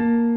Thank you.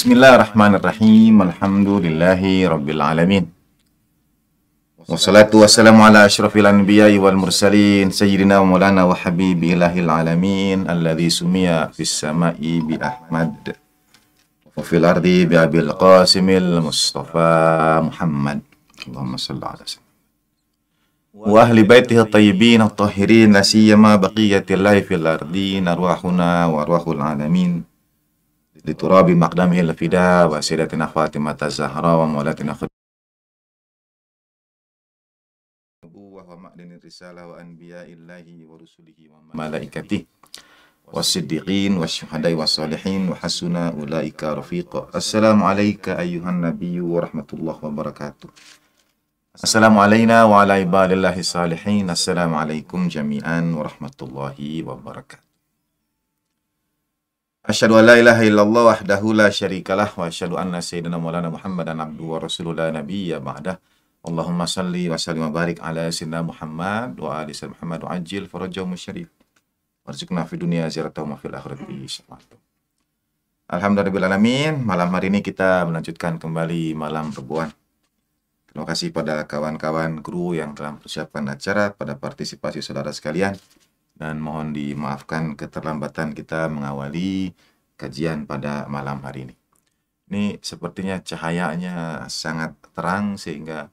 بسم الله الرحمن الرحيم الحمد لله رب العالمين والصلاة والسلام على أشرف الأنبياء والمرسلين سيدنا ومولانا وحبيب إله العالمين الذي سمي في السماء بأحمد وفي الأرض بأبي القاسم المصطفى محمد اللهم صل على سيدنا وأهل بيته الطيبين الطاهرين لا سيما بقية الله في الأرضين أرواحنا وأرواح العالمين لتراب مقدمه الفداء وسيدتنا فاطمة الزهراء ومولاتنا خديجة ومعدن الرسالة وأنبياء الله ورسله وملائكته والصديقين والشهداء والصالحين وحسنا أولئك رفيق السلام عليك أيها النبي ورحمة الله وبركاته السلام علينا وعلى عباد الله الصالحين السلام عليكم جميعا ورحمة الله وبركاته Asyhadu an la ilaha illallah wahdahu la syarikalah wa asyhadu anna sayyidina maulana Muhammadan abduhu wa rasulullah nabiyya ba'dah. Allahumma salli wa sallim wa barik ala sayyidina Muhammad wa ali sayyidina Muhammad wa ajil farajahu musyarif. Warzuqna fid dunya ziyaratahu wa fil akhirati syafaatu. Alhamdulillah alamin, malam hari ini kita melanjutkan kembali malam perbuahan Terima kasih pada kawan-kawan guru yang telah persiapkan acara pada partisipasi saudara sekalian dan mohon dimaafkan keterlambatan kita mengawali kajian pada malam hari ini. Ini sepertinya cahayanya sangat terang sehingga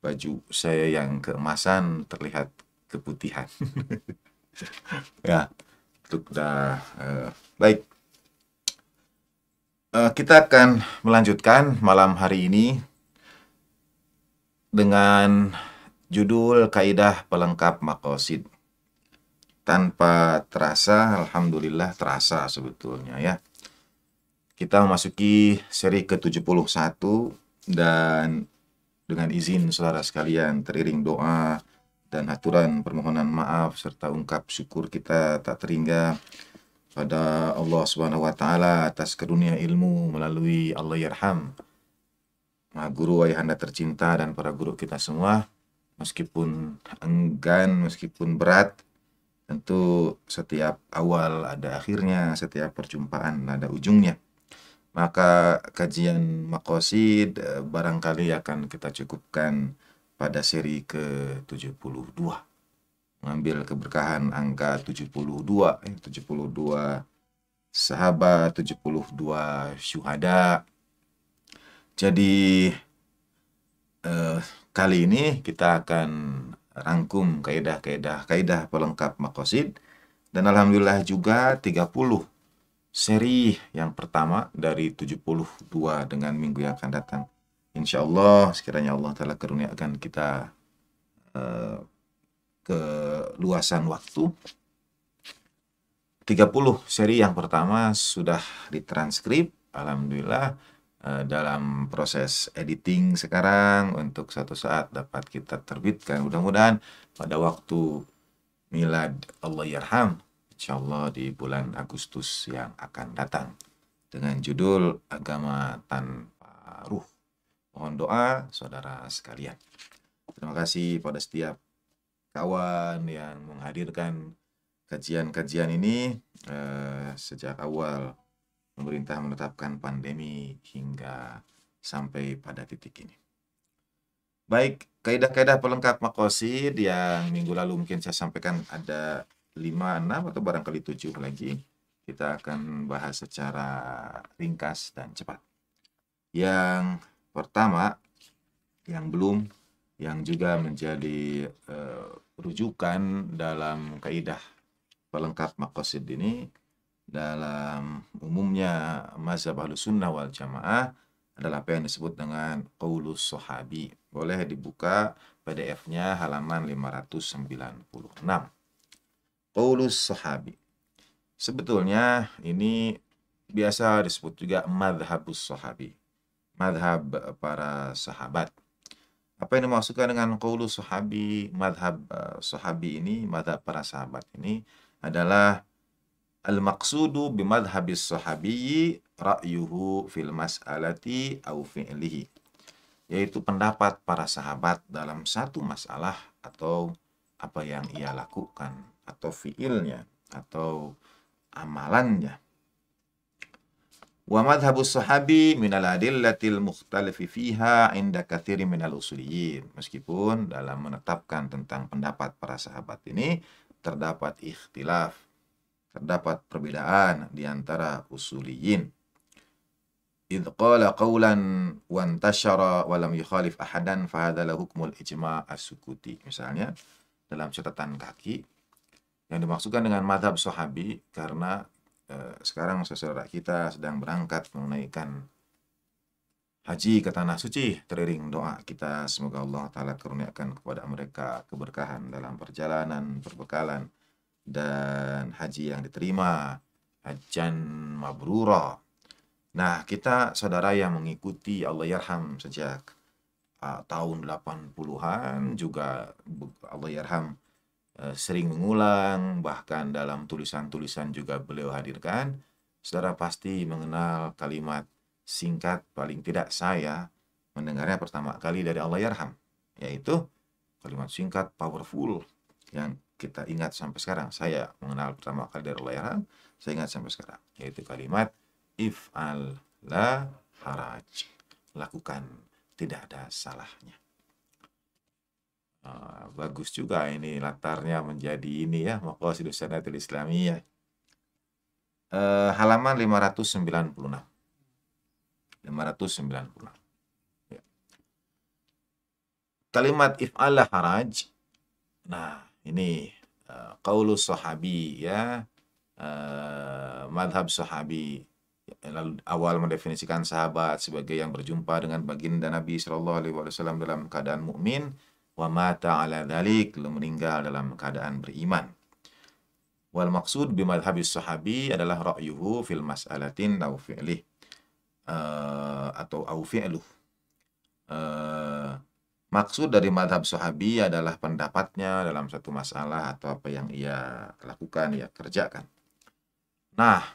baju saya yang keemasan terlihat keputihan. ya, sudah uh, eh, baik. Uh, kita akan melanjutkan malam hari ini dengan judul Kaidah Pelengkap Makosid tanpa terasa, alhamdulillah terasa sebetulnya ya. Kita memasuki seri ke-71 dan dengan izin saudara sekalian teriring doa dan aturan permohonan maaf serta ungkap syukur kita tak terhingga pada Allah Subhanahu wa taala atas karunia ilmu melalui Allah Yarham. Nah, guru ayahanda tercinta dan para guru kita semua meskipun enggan, meskipun berat, Tentu setiap awal ada akhirnya, setiap perjumpaan ada ujungnya. Maka kajian makosid eh, barangkali akan kita cukupkan pada seri ke-72. Mengambil keberkahan angka 72, 72 eh, sahabat, 72 syuhada. Jadi eh, kali ini kita akan rangkum kaidah-kaidah kaidah pelengkap makosid dan alhamdulillah juga 30 seri yang pertama dari 72 dengan minggu yang akan datang. Insya Allah sekiranya Allah telah karuniakan kita uh, keluasan waktu 30 seri yang pertama sudah ditranskrip Alhamdulillah Eh, dalam proses editing sekarang untuk satu saat dapat kita terbitkan. Mudah-mudahan pada waktu milad Allah yarham insya di bulan Agustus yang akan datang dengan judul Agama Tanpa Ruh. Mohon doa saudara sekalian. Terima kasih pada setiap kawan yang menghadirkan kajian-kajian ini eh, sejak awal pemerintah menetapkan pandemi hingga sampai pada titik ini. Baik, kaidah-kaidah pelengkap makosid yang minggu lalu mungkin saya sampaikan ada 5, 6 atau barangkali 7 lagi. Kita akan bahas secara ringkas dan cepat. Yang pertama, yang belum, yang juga menjadi uh, rujukan dalam kaidah pelengkap makosid ini dalam umumnya mazhab ahlu sunnah wal jamaah adalah apa yang disebut dengan qaulus sahabi. Boleh dibuka PDF-nya halaman 596. Qaulus sahabi. Sebetulnya ini biasa disebut juga madhabus sahabi. Madhab eh, para sahabat. Apa yang dimaksudkan dengan qaulus sahabi, madhab eh, sahabi ini, madhab para sahabat ini adalah Al-maqsudu bimadhabis sahabiyyi ra'yuhu fil mas'alati au fi'lihi. Yaitu pendapat para sahabat dalam satu masalah atau apa yang ia lakukan atau fi'ilnya atau amalannya. Wa madhabus sahabi minal adillatil mukhtalifi fiha inda kathiri minal usuliyin. Meskipun dalam menetapkan tentang pendapat para sahabat ini terdapat ikhtilaf terdapat perbedaan di antara usuliyin. Idh qala qawlan wa antashara wa lam yukhalif ahadan fahadha hukmul ijma' as-sukuti. Misalnya dalam catatan kaki yang dimaksudkan dengan madhab sahabi karena eh, sekarang saudara kita sedang berangkat menunaikan haji ke tanah suci teriring doa kita semoga Allah taala karuniakan kepada mereka keberkahan dalam perjalanan perbekalan dan haji yang diterima hajjan mabrura nah kita saudara yang mengikuti Allah yarham sejak uh, tahun 80-an juga Allah yarham uh, sering mengulang bahkan dalam tulisan-tulisan juga beliau hadirkan saudara pasti mengenal kalimat singkat paling tidak saya mendengarnya pertama kali dari Allah yarham yaitu kalimat singkat powerful yang kita ingat sampai sekarang. Saya mengenal pertama kali dari layaran, saya ingat sampai sekarang. Yaitu kalimat if al la haraj. Lakukan, tidak ada salahnya. Uh, bagus juga ini latarnya menjadi ini ya, Maqasidus Sanatul Islamiyah. Uh, halaman 596. 596. Ya. Kalimat if al la haraj. Nah, ini uh, sahabi ya uh, madhab sahabi lalu awal mendefinisikan sahabat sebagai yang berjumpa dengan baginda Nabi Shallallahu Alaihi Wasallam dalam keadaan mukmin wa mata ala dalik lalu meninggal dalam keadaan beriman wal maksud madhabi sahabi adalah ra'yuhu fil mas'alatin au fi'lih uh, atau au fi'luh uh, Maksud dari madhab sahabi adalah pendapatnya dalam satu masalah atau apa yang ia lakukan, ia kerjakan. Nah,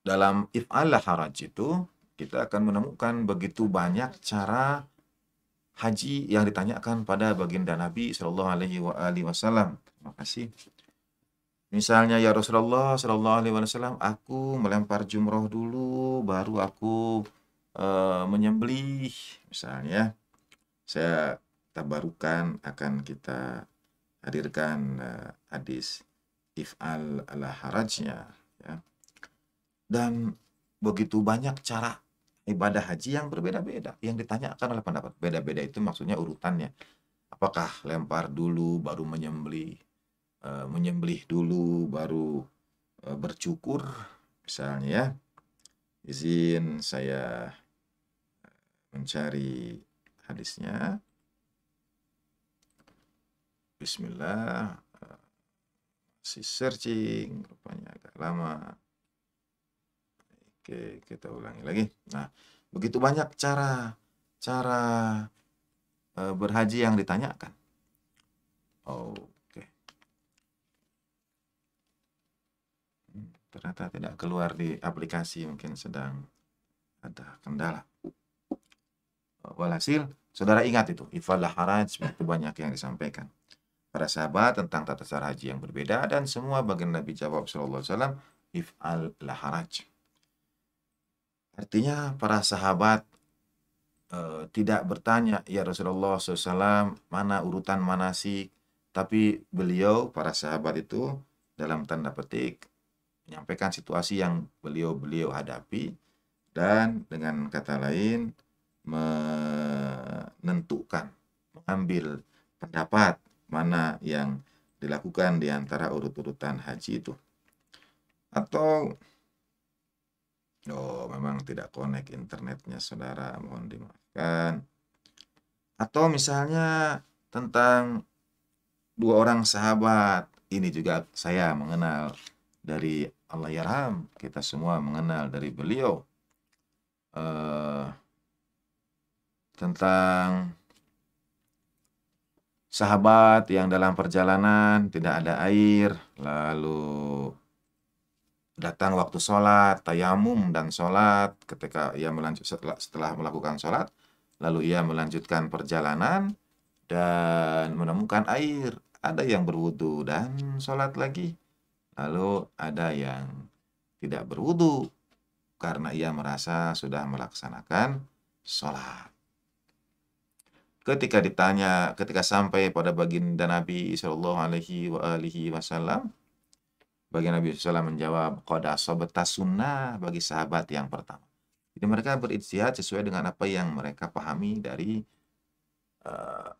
dalam if'alah haraj itu, kita akan menemukan begitu banyak cara haji yang ditanyakan pada baginda Nabi Shallallahu Terima kasih. Misalnya ya Rasulullah Shallallahu aku melempar jumroh dulu, baru aku Eh, menyembelih misalnya saya tabarukan akan kita hadirkan uh, hadis if'al ala harajnya ya. dan begitu banyak cara ibadah haji yang berbeda-beda yang ditanyakan oleh pendapat beda-beda itu maksudnya urutannya apakah lempar dulu baru menyembelih uh, menyembelih dulu baru uh, bercukur misalnya ya izin saya mencari hadisnya. Bismillah. Si searching rupanya agak lama. Oke, kita ulangi lagi. Nah, begitu banyak cara cara e, berhaji yang ditanyakan. Oke. Hmm, ternyata tidak keluar di aplikasi, mungkin sedang ada kendala. Walhasil, saudara ingat itu, ifallah haraj, itu banyak yang disampaikan. Para sahabat tentang tata cara haji yang berbeda dan semua bagian Nabi jawab Shallallahu Alaihi Wasallam, ifal haraj. Artinya para sahabat e, tidak bertanya, ya Rasulullah SAW, mana urutan mana sih tapi beliau, para sahabat itu, dalam tanda petik, menyampaikan situasi yang beliau-beliau hadapi, dan dengan kata lain, menentukan, mengambil pendapat mana yang dilakukan di antara urut-urutan haji itu. Atau oh memang tidak connect internetnya saudara, mohon dimaafkan. Atau misalnya tentang dua orang sahabat, ini juga saya mengenal dari Allah Yarham, kita semua mengenal dari beliau. Uh, tentang sahabat yang dalam perjalanan tidak ada air, lalu datang waktu sholat, tayamum dan sholat, ketika ia melanjut setelah, setelah melakukan sholat, lalu ia melanjutkan perjalanan dan menemukan air. Ada yang berwudu dan sholat lagi, lalu ada yang tidak berwudu karena ia merasa sudah melaksanakan sholat ketika ditanya ketika sampai pada baginda Nabi Shallallahu Alaihi wa alihi Wasallam baginda Nabi SAW menjawab koda sobeta sunnah bagi sahabat yang pertama jadi mereka beristihad sesuai dengan apa yang mereka pahami dari uh,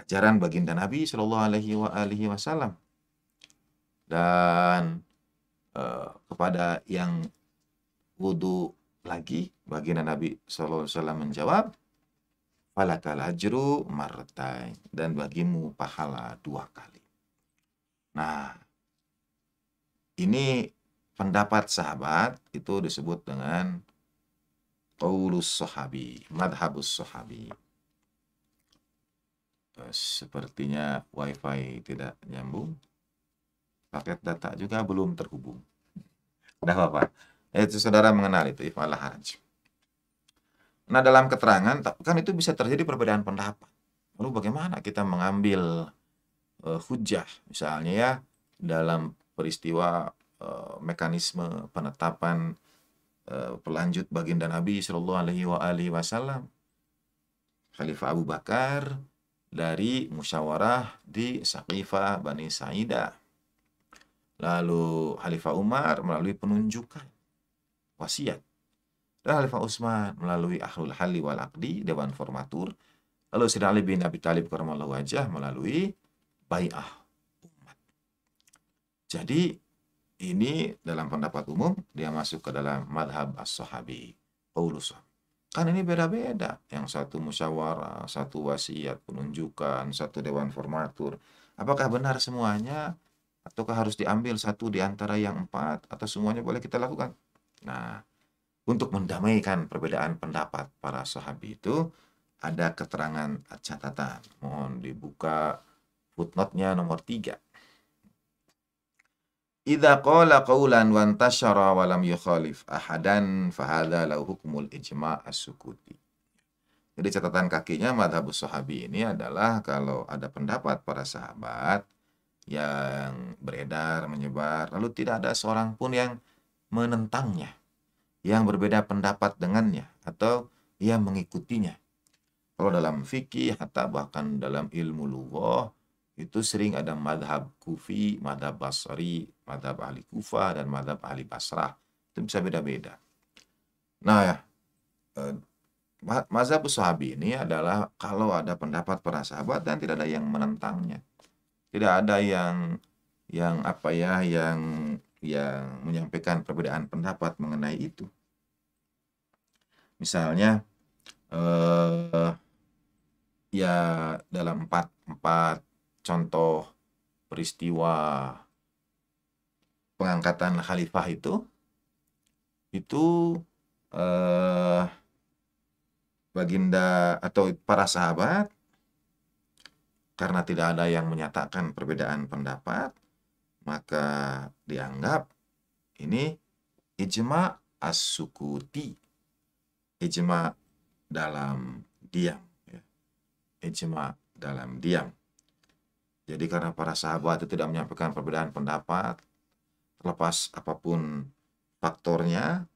ajaran baginda Nabi Shallallahu Alaihi wa alihi Wasallam dan uh, kepada yang wudhu lagi baginda Nabi Shallallahu Alaihi Wasallam menjawab falakal ajru martai dan bagimu pahala dua kali. Nah, ini pendapat sahabat itu disebut dengan qaulus sahabi, madhabus sahabi. Eh, sepertinya wifi tidak nyambung. Paket data juga belum terhubung. Nah, Bapak, eh, Itu saudara mengenal itu, ifalah haraj. Nah dalam keterangan kan itu bisa terjadi perbedaan pendapat. Lalu bagaimana kita mengambil e, hujah misalnya ya dalam peristiwa e, mekanisme penetapan e, pelanjut baginda Nabi Shallallahu Alaihi Wasallam Khalifah Abu Bakar dari musyawarah di Saqifah Bani Sa'idah. Lalu Khalifah Umar melalui penunjukan wasiat Khalifah Utsman melalui Ahlul Hali wal Aqdi, Dewan Formatur, lalu Sayyidina Ali bin Abi Thalib karamallahu wajah melalui Bai'ah Umat. Jadi ini dalam pendapat umum dia masuk ke dalam madhab as-sahabi, qaulus Kan ini beda-beda. Yang satu musyawarah, satu wasiat, penunjukan, satu dewan formatur. Apakah benar semuanya? Ataukah harus diambil satu di antara yang empat? Atau semuanya boleh kita lakukan? Nah, untuk mendamaikan perbedaan pendapat para sahabat itu ada keterangan catatan. Mohon dibuka footnote-nya nomor tiga. Idza qala qawlan wa antashara wa lam yukhalif ahadan fahadha hukmul ijma' as-sukuti. Jadi catatan kakinya madhab sahabi ini adalah kalau ada pendapat para sahabat yang beredar, menyebar, lalu tidak ada seorang pun yang menentangnya yang berbeda pendapat dengannya atau ia mengikutinya. Kalau dalam fikih atau bahkan dalam ilmu lughah itu sering ada madhab kufi, madhab basri, madhab ahli kufa, dan madhab ahli basrah. Itu bisa beda-beda. Nah ya, eh, mazhab sahabi ini adalah kalau ada pendapat para sahabat dan tidak ada yang menentangnya tidak ada yang yang apa ya yang yang menyampaikan perbedaan pendapat mengenai itu. Misalnya eh, ya dalam empat empat contoh peristiwa pengangkatan khalifah itu itu eh, baginda atau para sahabat karena tidak ada yang menyatakan perbedaan pendapat maka dianggap ini ijma as-sukuti. Ijma dalam diam. Ya. Ijma dalam diam. Jadi karena para sahabat itu tidak menyampaikan perbedaan pendapat, terlepas apapun faktornya,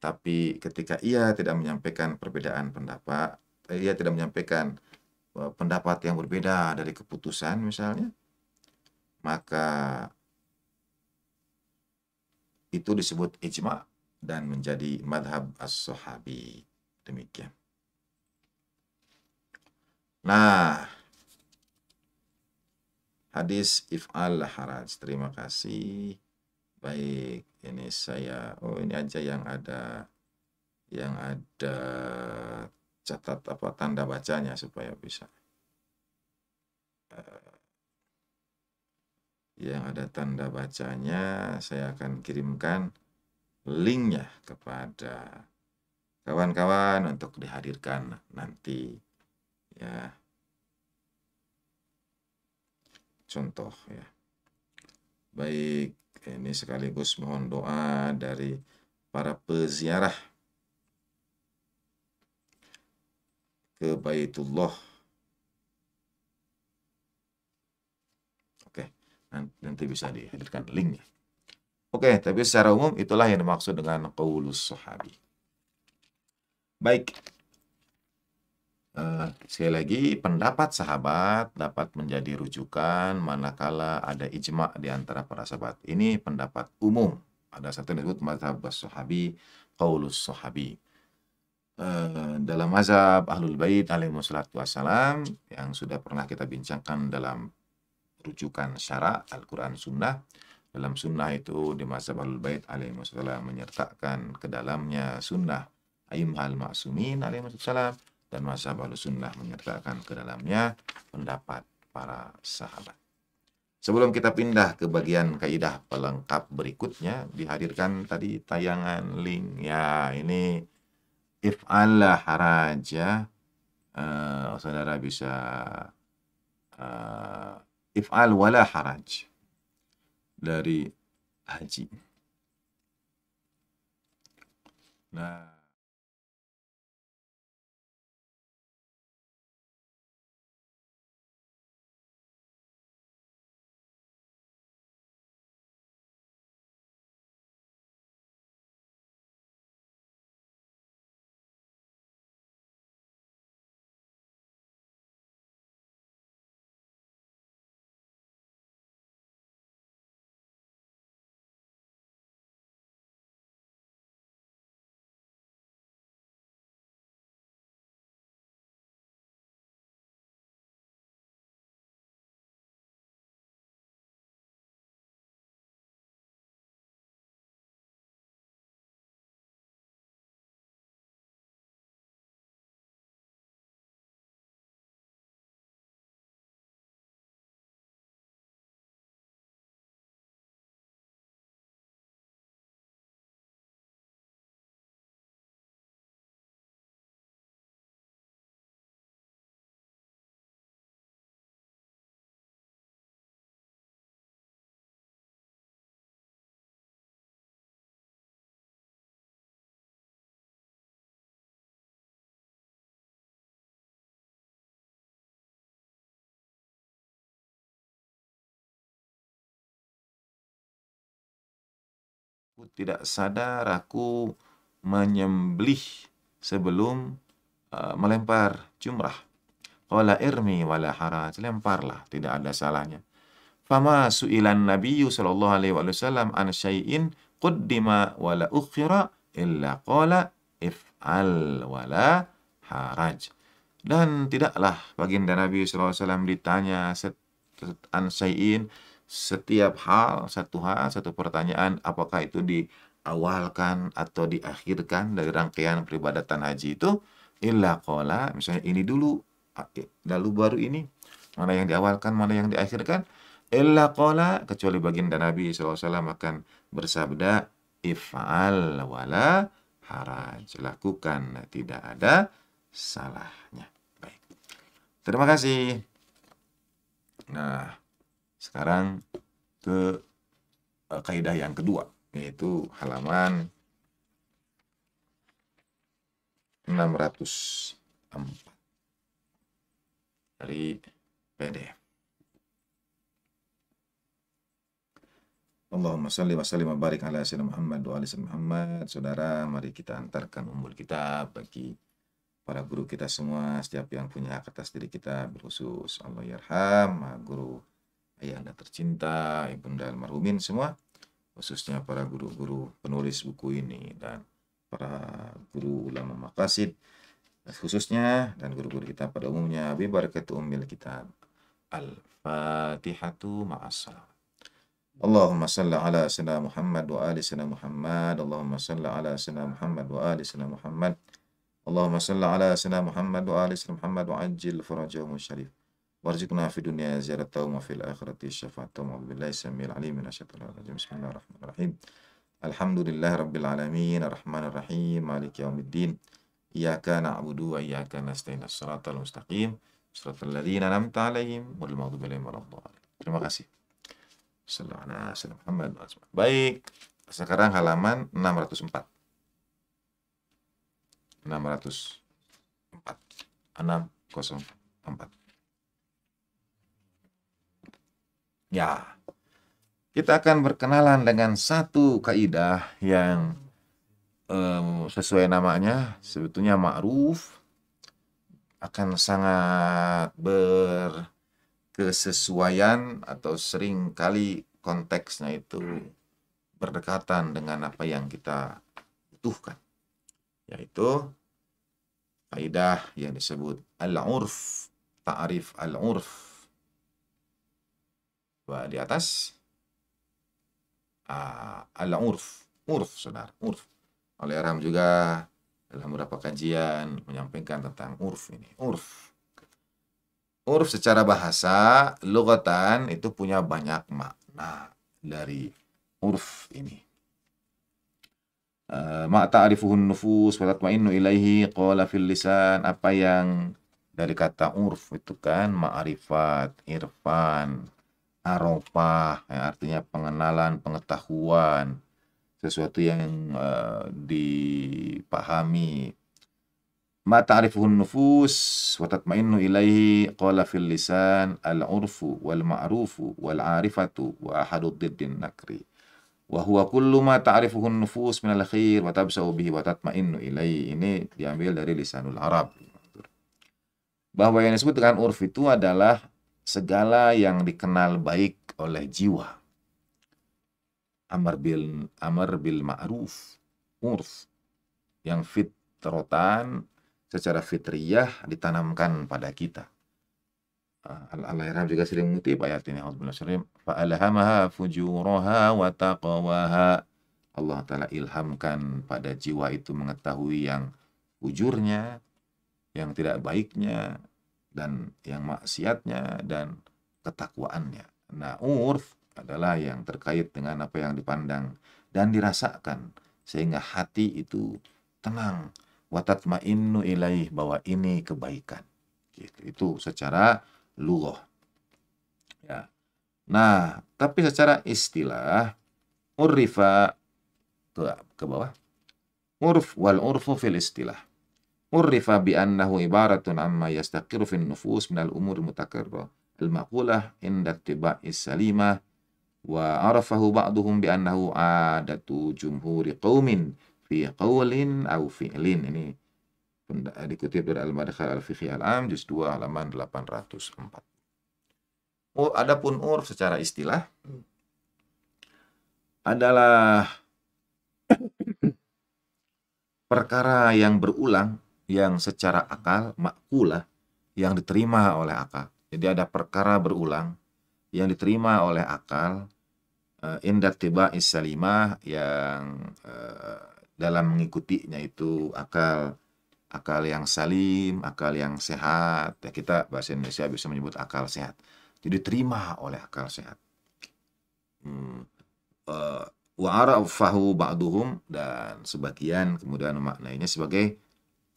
tapi ketika ia tidak menyampaikan perbedaan pendapat, eh, ia tidak menyampaikan eh, pendapat yang berbeda dari keputusan misalnya, maka itu disebut ijma dan menjadi madhab as sohabi Demikian. Nah, hadis if'al haraj. Terima kasih. Baik, ini saya. Oh, ini aja yang ada yang ada catat apa tanda bacanya supaya bisa. Uh, yang ada tanda bacanya saya akan kirimkan linknya kepada kawan-kawan untuk dihadirkan nanti ya contoh ya baik ini sekaligus mohon doa dari para peziarah ke Baitullah Kan, nanti bisa dihadirkan linknya. Oke, okay, tapi secara umum itulah yang dimaksud dengan qaulus sahabi. Baik. Uh, sekali lagi, pendapat sahabat dapat menjadi rujukan manakala ada ijma di antara para sahabat. Ini pendapat umum. Ada satu yang disebut mazhab sahabi, qaulus sahabi. Uh, dalam mazhab Ahlul Bait alaihi wassalam yang sudah pernah kita bincangkan dalam rujukan syara Al-Quran Sunnah. Dalam sunnah itu di masa Ahlul Bait alaihi menyertakan ke dalamnya sunnah Aimhal Ma'sumin alaihi wasallam dan masa Ahlus Sunnah menyertakan ke dalamnya pendapat para sahabat. Sebelum kita pindah ke bagian kaidah pelengkap berikutnya, dihadirkan tadi tayangan link. Ya, ini if Allah haraja. Uh, saudara bisa uh, افعال ولا حرج لري هجي Aku tidak sadar aku menyembelih sebelum uh, melempar jumrah. Qala irmi wala haraj, lemparlah, tidak ada salahnya. Fama su'ilan nabiyyu sallallahu alaihi wasallam an syai'in quddima wala ukhira illa qala if'al wala haraj. Dan tidaklah baginda Nabi Wasallam ditanya an syai'in setiap hal, satu hal, satu pertanyaan, apakah itu diawalkan atau diakhirkan dari rangkaian peribadatan haji itu, illa kola, misalnya ini dulu, lalu baru ini, mana yang diawalkan, mana yang diakhirkan, illa kola, kecuali baginda Nabi SAW akan bersabda, if'al wala haraj, lakukan, tidak ada salahnya. Baik. Terima kasih. Nah, sekarang ke uh, kaidah yang kedua yaitu halaman 604 dari PDF. Allahumma salli wa sallim wa barik ala sayyidina Muhammad wa ali Muhammad. Saudara, mari kita antarkan umbul kita bagi para guru kita semua, setiap yang punya hak atas diri kita, berkhusus Allah yarham, guru ayahanda tercinta, ibunda almarhumin semua, khususnya para guru-guru penulis buku ini dan para guru ulama makasid khususnya dan guru-guru kita pada umumnya bi barakatu ummil kitab al-fatihatu ma'asa Allahumma salli ala sayyidina Muhammad wa ali sayyidina Muhammad Allahumma salli ala sayyidina Muhammad wa ali sayyidina Muhammad Allahumma salli ala sayyidina Muhammad wa ali sayyidina Muhammad wa ajil farajahum syarif warzuqna fi dunya tau wa fil akhirati tau ma billahi samil alim minasyaitonir rajim bismillahirrahmanirrahim alhamdulillah rabbil alamin arrahmanir rahim maliki yaumiddin iyyaka na'budu wa iyyaka nasta'in as-siratal mustaqim siratal ladzina an'amta alaihim wal maghdubi alaihim waladdallin terima kasih Assalamualaikum Muhammad baik sekarang halaman 604 604 604 Ya, kita akan berkenalan dengan satu kaidah yang um, sesuai namanya sebetulnya ma'ruf akan sangat berkesesuaian atau sering kali konteksnya itu berdekatan dengan apa yang kita butuhkan yaitu kaidah yang disebut al-urf ta'rif al-urf di atas uh, adalah urf urf saudara urf oleh Arham juga dalam beberapa kajian menyampaikan tentang urf ini urf urf secara bahasa lugatan itu punya banyak makna dari urf ini mak eh, ma ta'rifuhun nufus wa tatma'innu ilaihi qala fil lisan apa yang dari kata urf itu kan ma'rifat irfan arofah, ya, artinya pengenalan, pengetahuan, sesuatu yang uh, dipahami. Ma ta'rifun nufus wa tatmainnu ilaihi qala fil lisan al-urfu wal ma'rufu wal arifatu wa ahadu diddin nakri. Wa huwa kullu ma ta'rifuhun nufus min al-khair wa tabsa'u bihi wa tatmainnu ilaihi. Ini diambil dari lisanul Arab. Bahwa yang disebut dengan urf itu adalah segala yang dikenal baik oleh jiwa. Amar bil amar bil ma'ruf, urf yang fitrotan secara fitriyah ditanamkan pada kita. Ah, al juga sering mengutip ayat ini. Allah alhamaha fujuraha wa taqwaha. Allah Ta'ala ilhamkan pada jiwa itu mengetahui yang ujurnya, yang tidak baiknya, dan yang maksiatnya dan ketakwaannya. Nah, urf adalah yang terkait dengan apa yang dipandang dan dirasakan sehingga hati itu tenang watatmainnu ilaih bahwa ini kebaikan. Gitu. Itu secara lughah. Ya. Nah, tapi secara istilah urifa ke, ke bawah. Urf wal urfu fil istilah urifa bi annahu ibaratun amma yastaqiru fin nufus minal umur mutakarra al-maqulah inda is salimah wa arafahu ba'duhum bi annahu adatu jumhuri qaumin fi qawlin aw fi'lin ini dikutip dari Al-Madkhal Al-Fiqhi Al-Am juz 2 halaman 804. Oh, adapun urf secara istilah adalah perkara yang berulang yang secara akal makulah yang diterima oleh akal. Jadi ada perkara berulang yang diterima oleh akal eh, indah tiba isalimah yang eh, dalam mengikutinya itu akal akal yang salim, akal yang sehat. Ya kita bahasa Indonesia bisa menyebut akal sehat. Jadi terima oleh akal sehat. Hmm. Eh, Wa'arafahu ba'duhum dan sebagian kemudian maknanya sebagai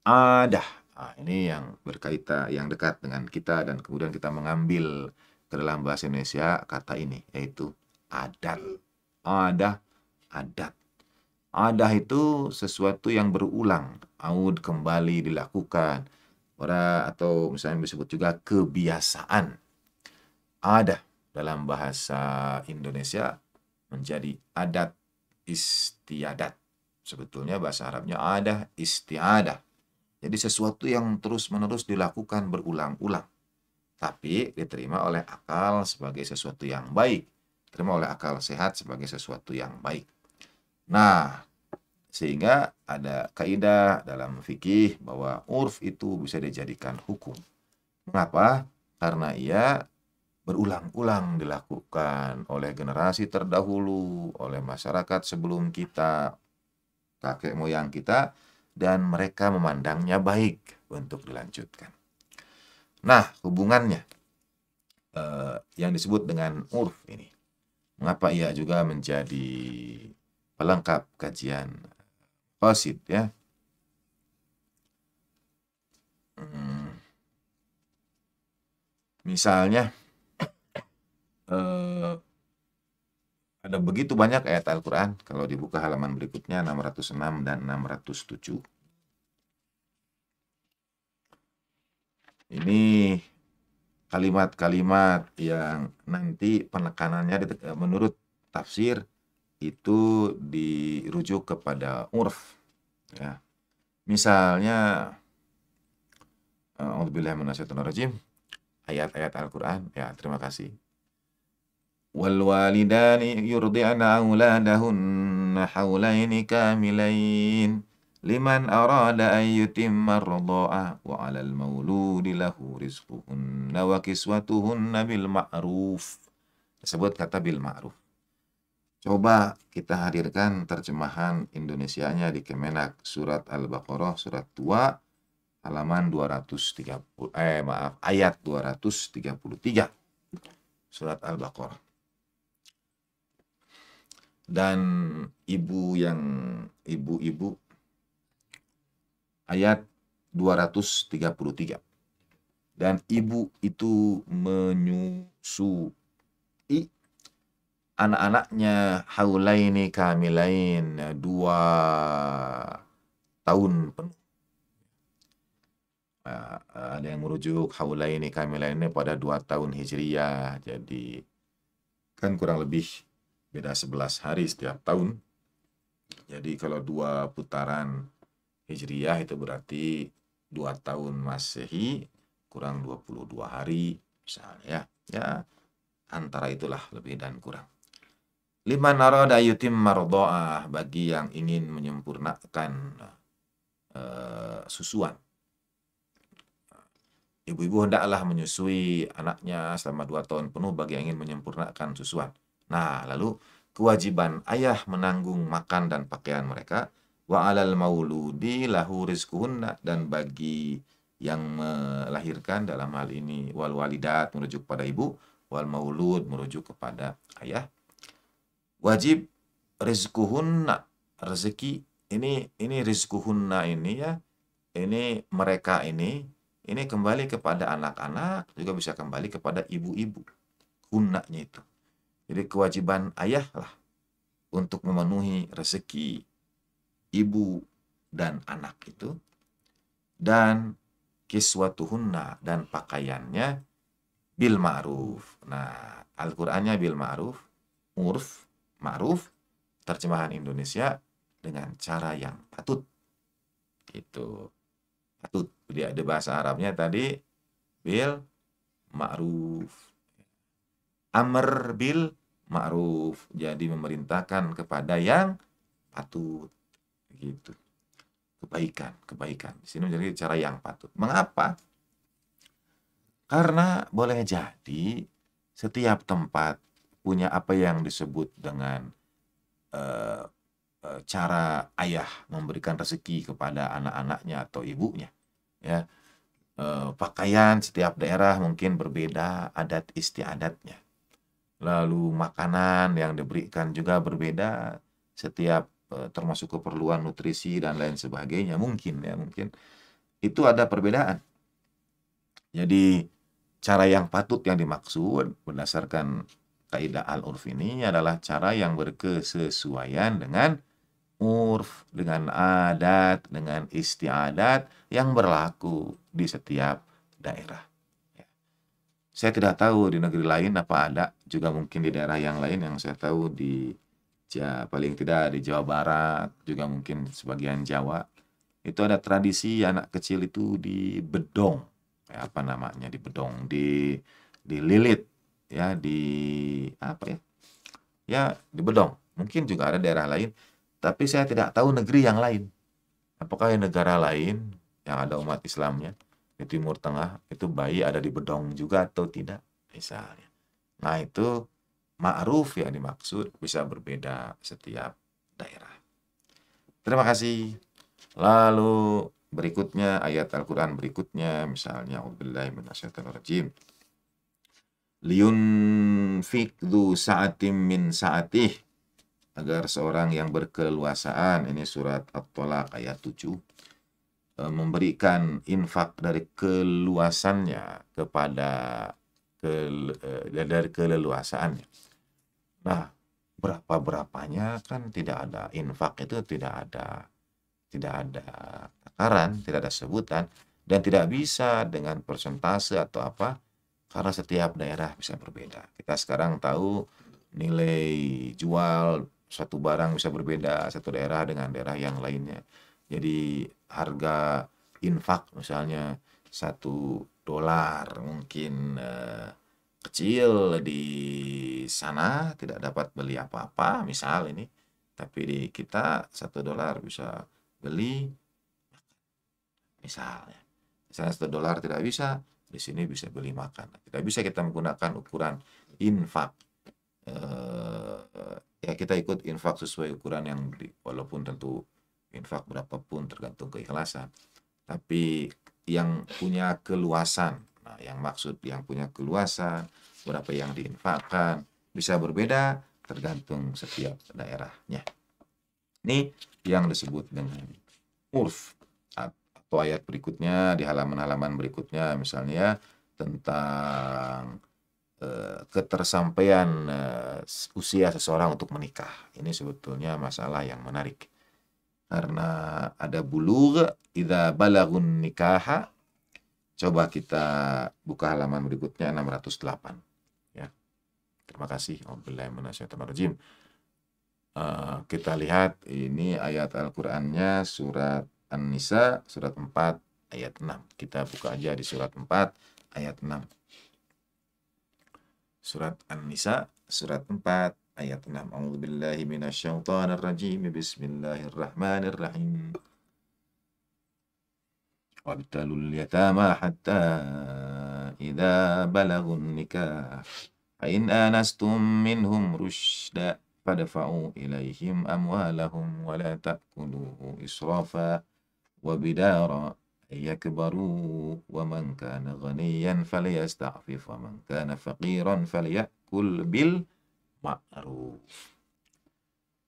ada, Nah, ini yang berkaitan yang dekat dengan kita dan kemudian kita mengambil ke dalam bahasa Indonesia kata ini yaitu adat. Ada, adat. Ada itu sesuatu yang berulang, aud kembali dilakukan, ora atau misalnya disebut juga kebiasaan. Ada dalam bahasa Indonesia menjadi adat istiadat. Sebetulnya bahasa Arabnya ada istiadat. Jadi sesuatu yang terus-menerus dilakukan berulang-ulang. Tapi diterima oleh akal sebagai sesuatu yang baik. terima oleh akal sehat sebagai sesuatu yang baik. Nah, sehingga ada kaidah dalam fikih bahwa urf itu bisa dijadikan hukum. Mengapa? Karena ia berulang-ulang dilakukan oleh generasi terdahulu, oleh masyarakat sebelum kita, kakek moyang kita, dan mereka memandangnya baik untuk dilanjutkan. Nah, hubungannya eh, yang disebut dengan urf ini. Mengapa ia juga menjadi pelengkap kajian posit, ya? Hmm. Misalnya eh, ada begitu banyak ayat Al-Quran. Kalau dibuka halaman berikutnya 606 dan 607. Ini kalimat-kalimat yang nanti penekanannya eh, menurut tafsir itu dirujuk kepada urf ya misalnya eh, Alhamdulillah ayat-ayat Al-Quran ya terima kasih والوالدان يرضعن أولادهن حولين كاملين لمن أراد أن يتم الرضاعة وعلى المولود له رزقهن وكسوتهن بالمعروف disebut kata بالمعروف Coba kita hadirkan terjemahan Indonesianya di Kemenak surat Al-Baqarah surat 2 halaman 230 eh maaf ayat 233 surat Al-Baqarah dan ibu yang ibu-ibu ayat 233 dan ibu itu menyusui anak-anaknya haulaini kamilain dua tahun penuh ah, ah, ada yang merujuk haulaini lainnya pada dua tahun hijriah jadi kan kurang lebih beda 11 hari setiap tahun. Jadi kalau dua putaran Hijriah itu berarti dua tahun Masehi kurang 22 hari misalnya ya. Ya antara itulah lebih dan kurang. Lima naroda yutim mardoah bagi yang ingin menyempurnakan uh, susuan ibu-ibu hendaklah menyusui anaknya selama dua tahun penuh bagi yang ingin menyempurnakan susuan. Nah, lalu kewajiban ayah menanggung makan dan pakaian mereka wa alal mauludi lahu rizquhunna dan bagi yang melahirkan dalam hal ini wal walidat merujuk kepada ibu wal maulud merujuk kepada ayah wajib rizquhunna rezeki ini ini rizquhunna ini ya ini mereka ini ini kembali kepada anak-anak juga bisa kembali kepada ibu-ibu hunnanya itu jadi kewajiban ayah lah untuk memenuhi rezeki ibu dan anak itu dan kiswatuhunna dan pakaiannya bil ma'ruf. Nah, Al-Qur'annya bil ma'ruf, urf, ma'ruf, terjemahan Indonesia dengan cara yang patut. gitu, patut. Jadi ada bahasa Arabnya tadi bil ma'ruf. Amr bil ma'ruf. Jadi memerintahkan kepada yang patut. Gitu. Kebaikan, kebaikan. Di sini menjadi cara yang patut. Mengapa? Karena boleh jadi setiap tempat punya apa yang disebut dengan uh, cara ayah memberikan rezeki kepada anak-anaknya atau ibunya. Ya, uh, pakaian setiap daerah mungkin berbeda adat istiadatnya lalu makanan yang diberikan juga berbeda setiap eh, termasuk keperluan nutrisi dan lain sebagainya mungkin ya mungkin itu ada perbedaan jadi cara yang patut yang dimaksud berdasarkan kaidah al-urf ini adalah cara yang berkesesuaian dengan urf, dengan adat, dengan istiadat yang berlaku di setiap daerah. Saya tidak tahu di negeri lain apa ada juga mungkin di daerah yang lain yang saya tahu di ya paling tidak di Jawa Barat juga mungkin sebagian Jawa itu ada tradisi anak kecil itu di bedong ya, apa namanya di bedong di dililit ya di apa ya ya di bedong mungkin juga ada daerah lain tapi saya tidak tahu negeri yang lain apakah negara lain yang ada umat Islamnya di Timur Tengah itu bayi ada di Bedong juga atau tidak misalnya. Nah itu ma'ruf yang dimaksud bisa berbeda setiap daerah. Terima kasih. Lalu berikutnya ayat Al-Quran berikutnya misalnya Ubillahi rajim. Liun fikdu sa'atim min sa'atih agar seorang yang berkeluasaan ini surat At-Talaq ayat 7 Eh, memberikan infak dari keluasannya kepada ke, eh, dari keleluasaannya. Nah, berapa berapanya kan tidak ada infak itu tidak ada tidak ada takaran, tidak ada sebutan dan tidak bisa dengan persentase atau apa karena setiap daerah bisa berbeda. Kita sekarang tahu nilai jual satu barang bisa berbeda satu daerah dengan daerah yang lainnya jadi harga infak misalnya satu dolar mungkin eh, kecil di sana tidak dapat beli apa-apa misal ini tapi di kita satu dolar bisa beli misalnya misalnya satu dolar tidak bisa di sini bisa beli makan tidak bisa kita menggunakan ukuran infak eh, ya kita ikut infak sesuai ukuran yang di, walaupun tentu infak berapapun tergantung keikhlasan tapi yang punya keluasan nah, yang maksud yang punya keluasan berapa yang diinfakkan bisa berbeda tergantung setiap daerahnya ini yang disebut dengan urf atau ayat berikutnya di halaman-halaman berikutnya misalnya tentang eh, ketersampaian eh, usia seseorang untuk menikah ini sebetulnya masalah yang menarik karena ada bulugh idza balagun nikaha coba kita buka halaman berikutnya 608 ya terima kasih wabillahi uh, eh, kita lihat ini ayat Al-Qur'annya surat An-Nisa surat 4 ayat 6 kita buka aja di surat 4 ayat 6 surat An-Nisa surat 4 ayat 6 A'udzubillahi minasyaitonirrajim Bismillahirrahmanirrahim وابتلوا اليتامى حتى إذا بلغوا النكاح فإن آنستم منهم رشدا فادفعوا إليهم أموالهم ولا تأكلوه إسرافا وبدارا أن يكبروا ومن كان غنيا فليستعفف ومن كان فقيرا فليأكل بالمعروف ma'ruf.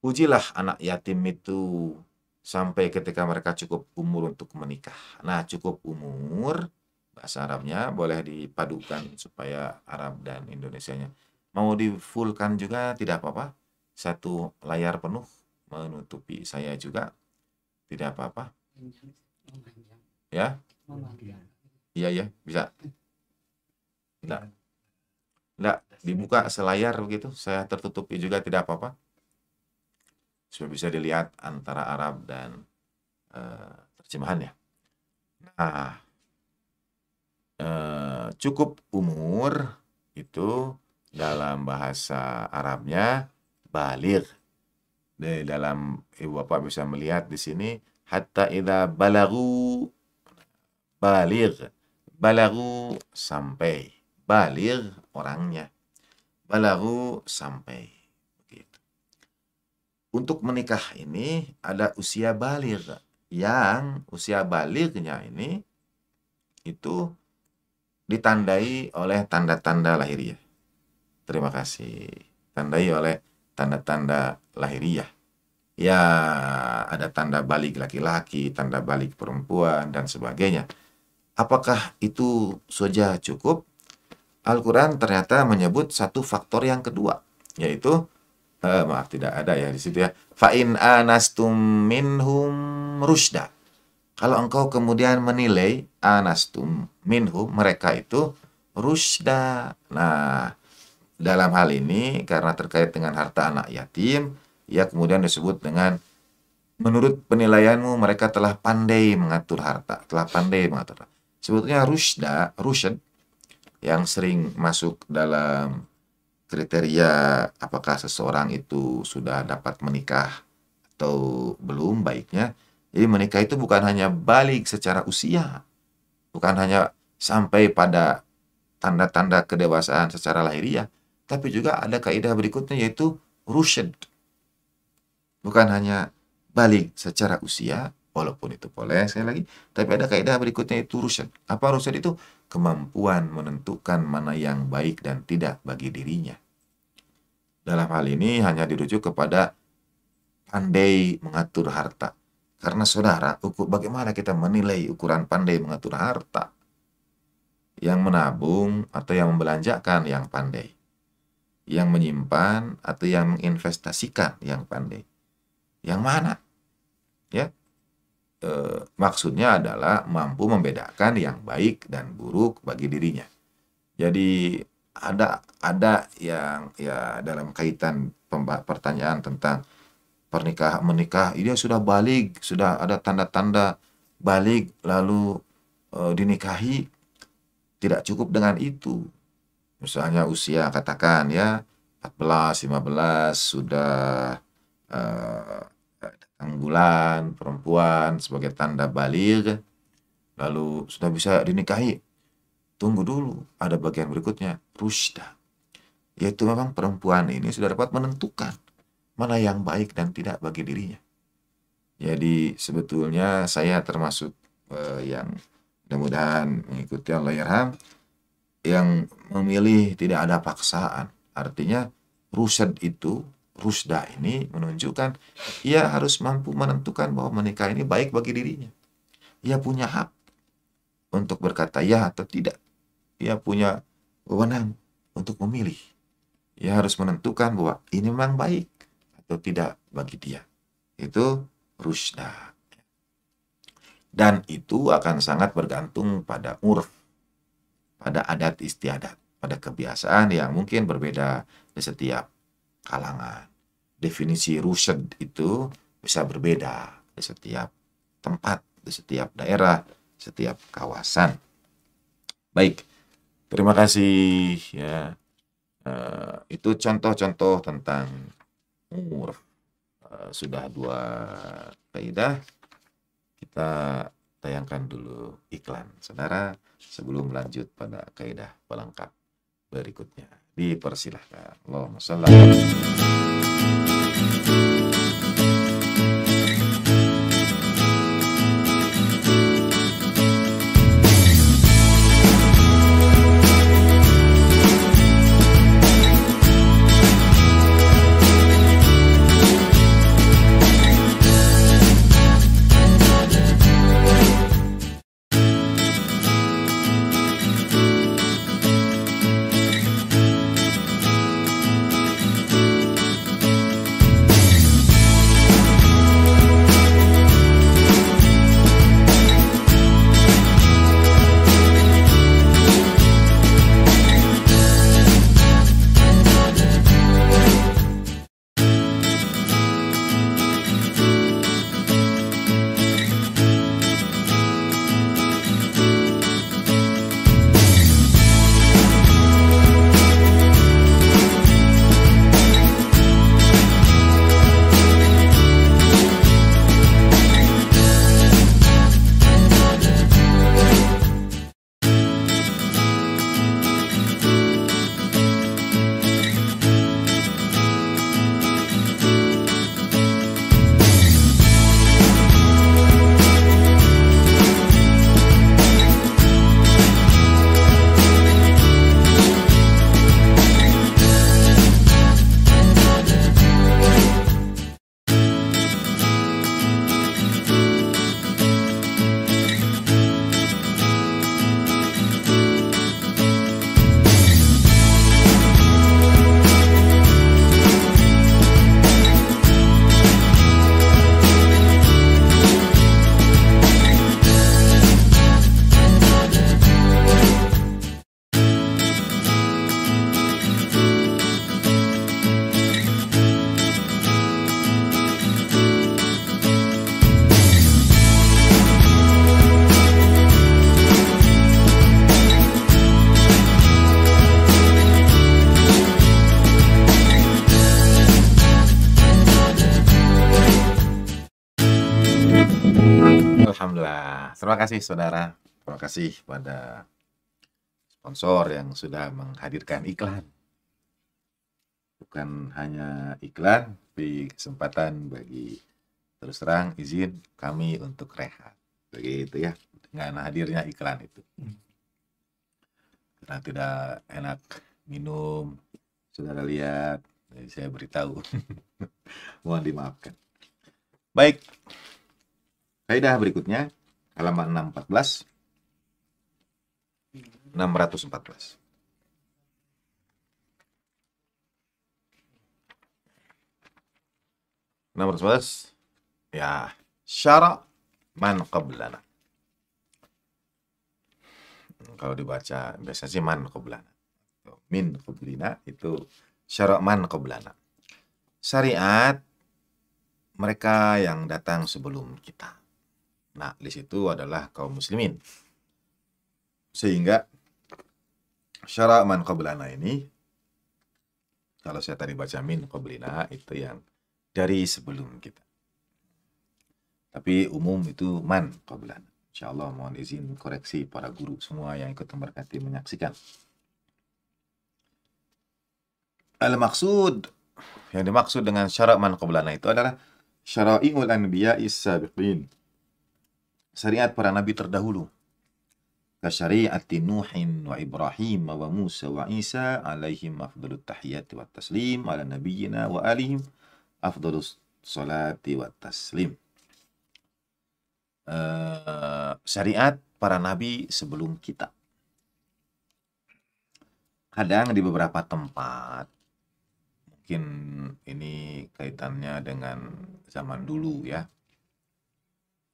Ujilah anak yatim itu sampai ketika mereka cukup umur untuk menikah. Nah, cukup umur bahasa Arabnya boleh dipadukan supaya Arab dan Indonesianya mau difulkan juga tidak apa-apa. Satu layar penuh menutupi saya juga tidak apa-apa. Ya? Iya ya, bisa. Enggak. Enggak dibuka selayar begitu, saya tertutupi juga tidak apa-apa. Supaya bisa dilihat antara Arab dan uh, eh, terjemahannya. Nah, uh, cukup umur itu dalam bahasa Arabnya balir. Di dalam ibu bapak bisa melihat di sini hatta ida balagu balir balagu sampai balir orangnya lalu sampai begitu. Untuk menikah ini ada usia balir yang usia balirnya ini itu ditandai oleh tanda-tanda lahiriah. Terima kasih. Tandai oleh tanda-tanda lahiriah. Ya, ada tanda balik laki-laki, tanda balik perempuan, dan sebagainya. Apakah itu saja cukup? Al-Quran ternyata menyebut satu faktor yang kedua, yaitu eh, maaf tidak ada ya di situ ya. Fa'in anastum minhum rusda. Kalau engkau kemudian menilai anastum minhum mereka itu rusda. Nah, dalam hal ini karena terkait dengan harta anak yatim, ya kemudian disebut dengan menurut penilaianmu mereka telah pandai mengatur harta, telah pandai mengatur. Sebetulnya rusda, rusen yang sering masuk dalam kriteria apakah seseorang itu sudah dapat menikah atau belum baiknya. Jadi menikah itu bukan hanya balik secara usia, bukan hanya sampai pada tanda-tanda kedewasaan secara lahiriah, tapi juga ada kaidah berikutnya yaitu rusyed. Bukan hanya balik secara usia, walaupun itu boleh sekali lagi, tapi ada kaidah berikutnya itu rusyed. Apa rusyed itu? kemampuan menentukan mana yang baik dan tidak bagi dirinya. Dalam hal ini hanya dirujuk kepada pandai mengatur harta. Karena saudara, bagaimana kita menilai ukuran pandai mengatur harta? Yang menabung atau yang membelanjakan yang pandai. Yang menyimpan atau yang menginvestasikan yang pandai. Yang mana? Ya, e, maksudnya adalah mampu membedakan yang baik dan buruk bagi dirinya. Jadi ada ada yang ya dalam kaitan pertanyaan tentang pernikahan menikah ini sudah balik sudah ada tanda-tanda balik lalu e, dinikahi tidak cukup dengan itu misalnya usia katakan ya 14 15 sudah eh, Anggulan perempuan sebagai tanda balik, lalu sudah bisa dinikahi tunggu dulu ada bagian berikutnya rusda yaitu memang perempuan ini sudah dapat menentukan mana yang baik dan tidak bagi dirinya jadi sebetulnya saya termasuk eh, yang mudah-mudahan mengikuti Allahyarham yang memilih tidak ada paksaan artinya rusad itu Rusda ini menunjukkan ia harus mampu menentukan bahwa menikah ini baik bagi dirinya. Ia punya hak untuk berkata ya atau tidak. Ia punya wewenang untuk memilih. Ia harus menentukan bahwa ini memang baik atau tidak bagi dia. Itu Rusda. Dan itu akan sangat bergantung pada urf, pada adat istiadat, pada kebiasaan yang mungkin berbeda di setiap kalangan. Definisi rusyad itu bisa berbeda di setiap tempat, di setiap daerah, setiap kawasan. Baik, terima kasih ya. Uh, itu contoh-contoh tentang umur. Uh, sudah dua kaidah kita tayangkan dulu iklan. Saudara, sebelum lanjut pada kaidah pelengkap berikutnya dipersilahkan. Allahumma sallallahu saudara, terima kasih pada sponsor yang sudah menghadirkan iklan. Bukan hanya iklan, tapi kesempatan bagi terus terang izin kami untuk rehat. Begitu ya, dengan hadirnya iklan itu. Karena tidak enak minum, saudara lihat, saya beritahu. Mohon dimaafkan. Baik, kaidah berikutnya halaman 614 614 614 ya syara man qablana hmm, kalau dibaca biasa sih man qablana min qablina itu syara man qablana syariat mereka yang datang sebelum kita Nah, di adalah kaum muslimin. Sehingga syara man qablana ini kalau saya tadi baca min qablina itu yang dari sebelum kita. Tapi umum itu man qablana. Insyaallah mohon izin koreksi para guru semua yang ikut memberkati menyaksikan. Al-maksud yang dimaksud dengan syarat man qablana itu adalah syara'i'ul anbiya'is sabiqin syariat para nabi terdahulu. Kasyari'ati Nuhin wa Ibrahim wa Musa wa Isa alaihim afdalut tahiyyati wa taslim ala nabiyina wa alihim afdalus salati wa taslim. Uh, syariat para nabi sebelum kita. Kadang di beberapa tempat, mungkin ini kaitannya dengan zaman dulu ya,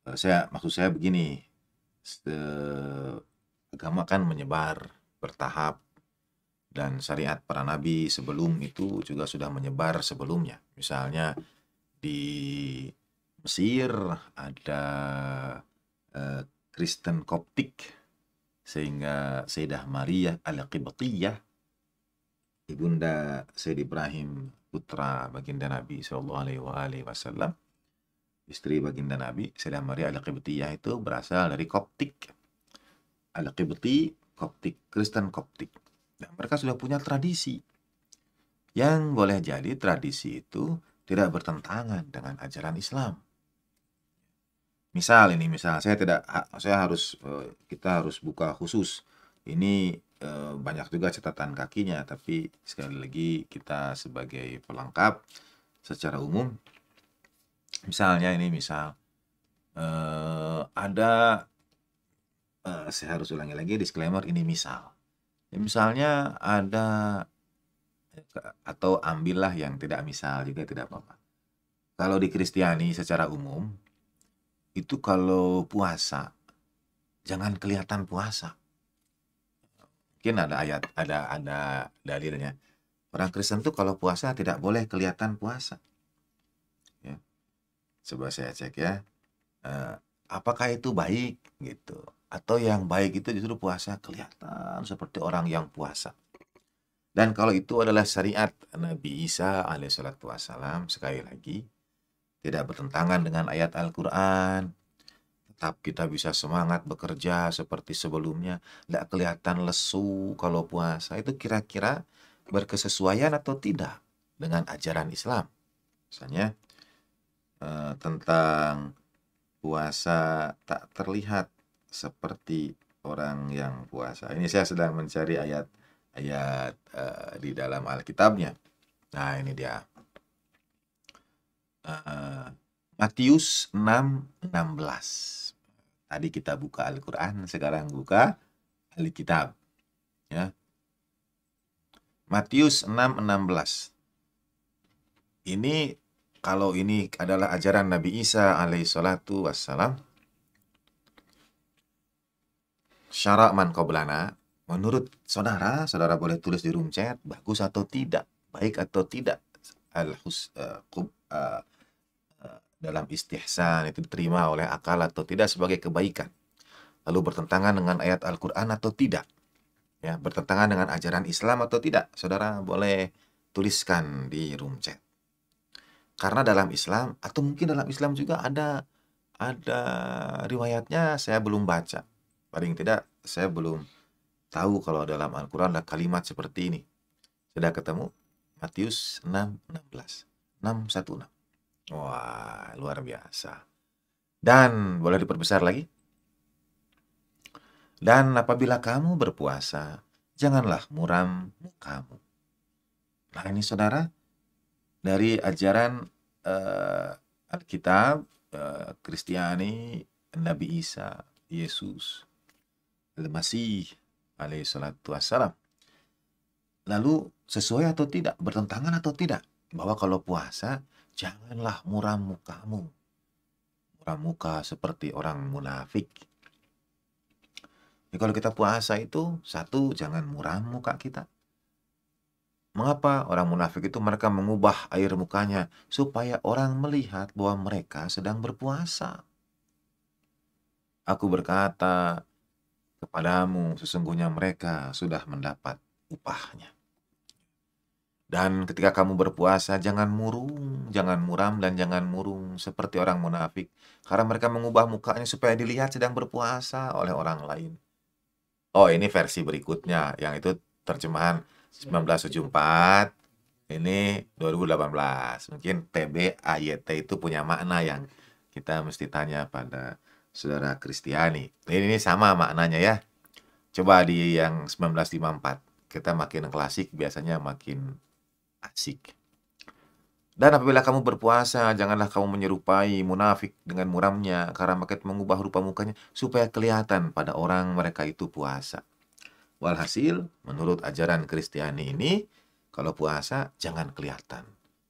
Eh, saya maksud saya begini se agama kan menyebar bertahap dan syariat para nabi sebelum itu juga sudah menyebar sebelumnya misalnya di Mesir ada eh, Kristen Koptik sehingga Sayyidah Maria Al-Qibtiyah ibunda Sayyid Ibrahim putra baginda Nabi Shallallahu istri baginda Nabi, Sayyidah Maria Al-Qibtiyah itu berasal dari Koptik. al Koptik, Kristen Koptik. Nah, mereka sudah punya tradisi. Yang boleh jadi tradisi itu tidak bertentangan dengan ajaran Islam. Misal ini, misal saya tidak, saya harus, eh, kita harus buka khusus. Ini eh, banyak juga catatan kakinya, tapi sekali lagi kita sebagai pelengkap secara umum misalnya ini misal uh, ada uh, saya harus ulangi lagi disclaimer ini misal ya, hmm. misalnya ada atau ambillah yang tidak misal juga tidak apa-apa kalau di Kristiani secara umum itu kalau puasa jangan kelihatan puasa mungkin ada ayat ada ada dalilnya orang Kristen tuh kalau puasa tidak boleh kelihatan puasa coba saya cek ya eh, apakah itu baik gitu atau yang baik itu justru puasa kelihatan seperti orang yang puasa dan kalau itu adalah syariat Nabi Isa alaihissalatu wassalam sekali lagi tidak bertentangan dengan ayat Al-Quran tetap kita bisa semangat bekerja seperti sebelumnya tidak kelihatan lesu kalau puasa itu kira-kira berkesesuaian atau tidak dengan ajaran Islam misalnya Eh, tentang puasa tak terlihat seperti orang yang puasa. Ini saya sedang mencari ayat-ayat uh, eh, di dalam Alkitabnya. Nah, ini dia. Uh, Matius 6:16. Tadi kita buka Al-Qur'an, sekarang buka Alkitab. Ya. Matius 6:16. Ini kalau ini adalah ajaran Nabi Isa alaihissalatu wassalam, syarak man qoblana, menurut saudara, saudara boleh tulis di room chat, bagus atau tidak, baik atau tidak, al hus, uh, uh, dalam istihsan itu diterima oleh akal atau tidak sebagai kebaikan. Lalu bertentangan dengan ayat Al-Quran atau tidak. Ya, bertentangan dengan ajaran Islam atau tidak. Saudara boleh tuliskan di room chat. Karena dalam Islam atau mungkin dalam Islam juga ada ada riwayatnya saya belum baca. Paling tidak saya belum tahu kalau dalam Al-Qur'an ada kalimat seperti ini. Sudah ketemu Matius 6:16. 616. Wah, luar biasa. Dan boleh diperbesar lagi. Dan apabila kamu berpuasa, janganlah muram kamu Nah ini saudara, dari ajaran uh, Alkitab, eh, Kristiani, uh, Nabi Isa, Yesus, Al-Masih alaihi salatu wassalam. Lalu sesuai atau tidak, bertentangan atau tidak, bahwa kalau puasa janganlah muram mukamu. Muram muka seperti orang munafik. Jadi ya, kalau kita puasa itu, satu, jangan muram muka kita. Mengapa orang munafik itu mereka mengubah air mukanya supaya orang melihat bahwa mereka sedang berpuasa? Aku berkata kepadamu, sesungguhnya mereka sudah mendapat upahnya. Dan ketika kamu berpuasa, jangan murung, jangan muram, dan jangan murung seperti orang munafik. Karena mereka mengubah mukanya supaya dilihat sedang berpuasa oleh orang lain. Oh, ini versi berikutnya, yang itu terjemahan 1974 ini 2018 mungkin PB AYT itu punya makna yang kita mesti tanya pada saudara Kristiani ini, ini sama maknanya ya coba di yang 1954 kita makin klasik biasanya makin asik dan apabila kamu berpuasa, janganlah kamu menyerupai munafik dengan muramnya, karena mereka mengubah rupa mukanya supaya kelihatan pada orang mereka itu puasa. Walhasil, menurut ajaran Kristiani ini, kalau puasa jangan kelihatan.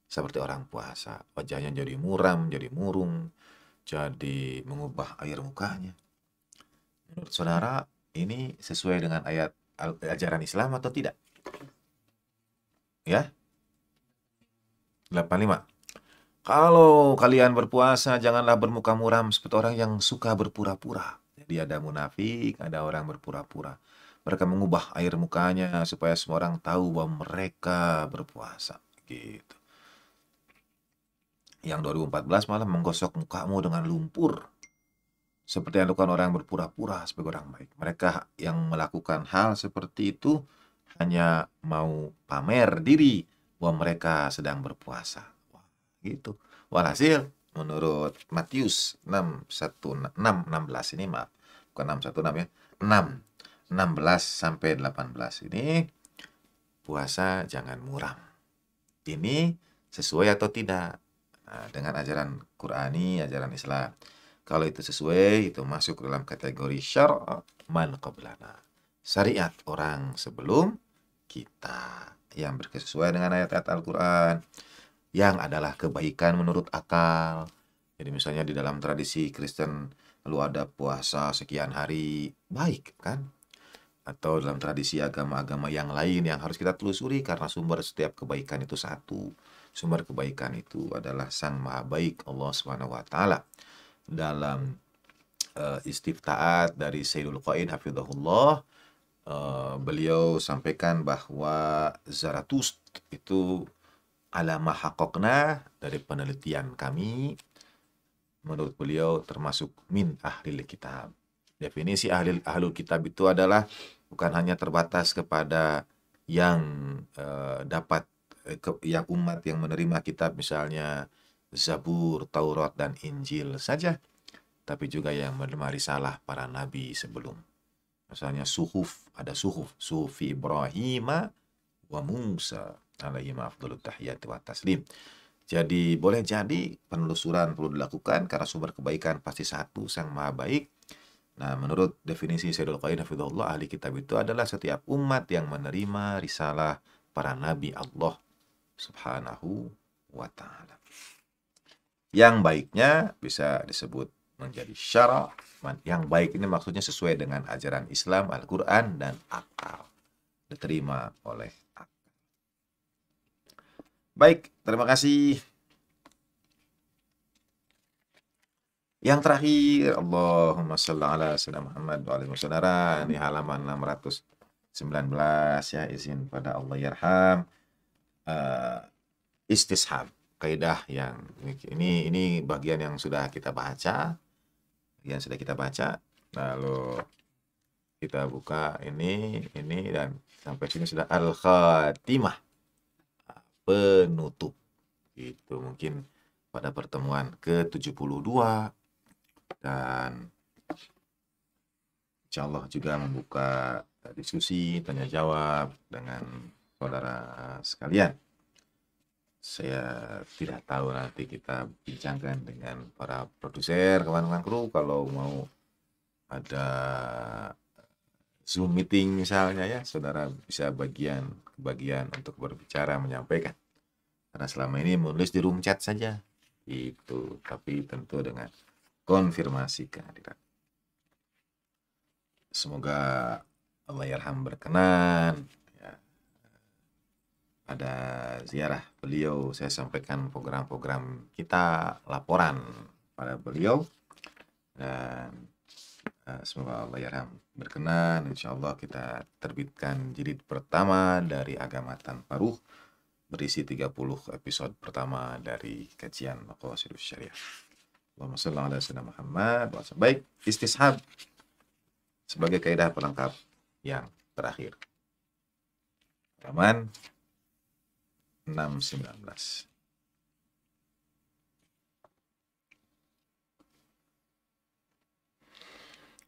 Seperti orang puasa, wajahnya jadi muram, jadi murung, jadi mengubah air mukanya. Menurut saudara, ini sesuai dengan ayat ajaran Islam atau tidak? Ya? 85. Kalau kalian berpuasa, janganlah bermuka muram seperti orang yang suka berpura-pura. Jadi ada munafik, ada orang berpura-pura mereka mengubah air mukanya supaya semua orang tahu bahwa mereka berpuasa gitu. Yang 2014 malah menggosok mukamu dengan lumpur. Seperti yang dilakukan orang yang berpura-pura sebagai orang baik. Mereka yang melakukan hal seperti itu hanya mau pamer diri bahwa mereka sedang berpuasa. gitu. Walhasil menurut Matius 616 ini maaf bukan 616 ya 6 16 sampai 18 ini puasa jangan muram. Ini sesuai atau tidak nah, dengan ajaran Qurani, ajaran Islam. Kalau itu sesuai, itu masuk dalam kategori syar' man qablana. Syariat orang sebelum kita yang berkesesuaian dengan ayat-ayat Al-Quran yang adalah kebaikan menurut akal. Jadi misalnya di dalam tradisi Kristen lu ada puasa sekian hari, baik kan? atau dalam tradisi agama-agama yang lain yang harus kita telusuri karena sumber setiap kebaikan itu satu. Sumber kebaikan itu adalah Sang Maha Baik Allah Subhanahu wa taala. Dalam uh, istiftaat dari Sayyidul Qain hafizahullah uh, beliau sampaikan bahwa Zaratust itu alama hakokna dari penelitian kami menurut beliau termasuk min ahli kitab. Definisi ahli ahlul kitab itu adalah bukan hanya terbatas kepada yang uh, dapat eh, ke, yang umat yang menerima kitab misalnya Zabur, Taurat dan Injil saja, tapi juga yang menerima risalah para nabi sebelum. Misalnya suhuf, ada suhuf, sufi Ibrahim wa Musa alaihi afdalut tahiyat wa taslim. Jadi boleh jadi penelusuran perlu dilakukan karena sumber kebaikan pasti satu, Sang Maha Baik, Nah, menurut definisi Sayyidul Qayyim Hafizullah, ahli kitab itu adalah setiap umat yang menerima risalah para nabi Allah Subhanahu wa taala. Yang baiknya bisa disebut menjadi syara. Yang baik ini maksudnya sesuai dengan ajaran Islam, Al-Qur'an dan akal. Diterima oleh akal. Baik, terima kasih. Yang terakhir, Allahumma shalli ala sayyidina Muhammad wa alihi saudara. Ini halaman 619 ya, izin pada Allah yarham. Uh, istishab, kaidah yang ini ini bagian yang sudah kita baca. Yang sudah kita baca. Lalu kita buka ini, ini dan sampai sini sudah al-khatimah. Penutup. Itu mungkin pada pertemuan ke-72 dan insya Allah juga membuka diskusi tanya jawab dengan saudara sekalian. Saya tidak tahu nanti kita bincangkan dengan para produser kawan-kawan kru kalau mau ada Zoom meeting misalnya ya, saudara bisa bagian bagian untuk berbicara menyampaikan. Karena selama ini menulis di room chat saja itu, tapi tentu dengan konfirmasi kehadiran. Semoga Allah Yarham berkenan ya. Ada pada ziarah beliau saya sampaikan program-program kita laporan pada beliau dan eh, semoga Allah Yarham berkenan insya Allah kita terbitkan jilid pertama dari agama tanpa ruh berisi 30 episode pertama dari kajian Maqasidus Syariah. Allahumma sholli ala sayyidina Muhammad. Baik, istishab sebagai kaidah pelengkap yang terakhir. Halaman 619.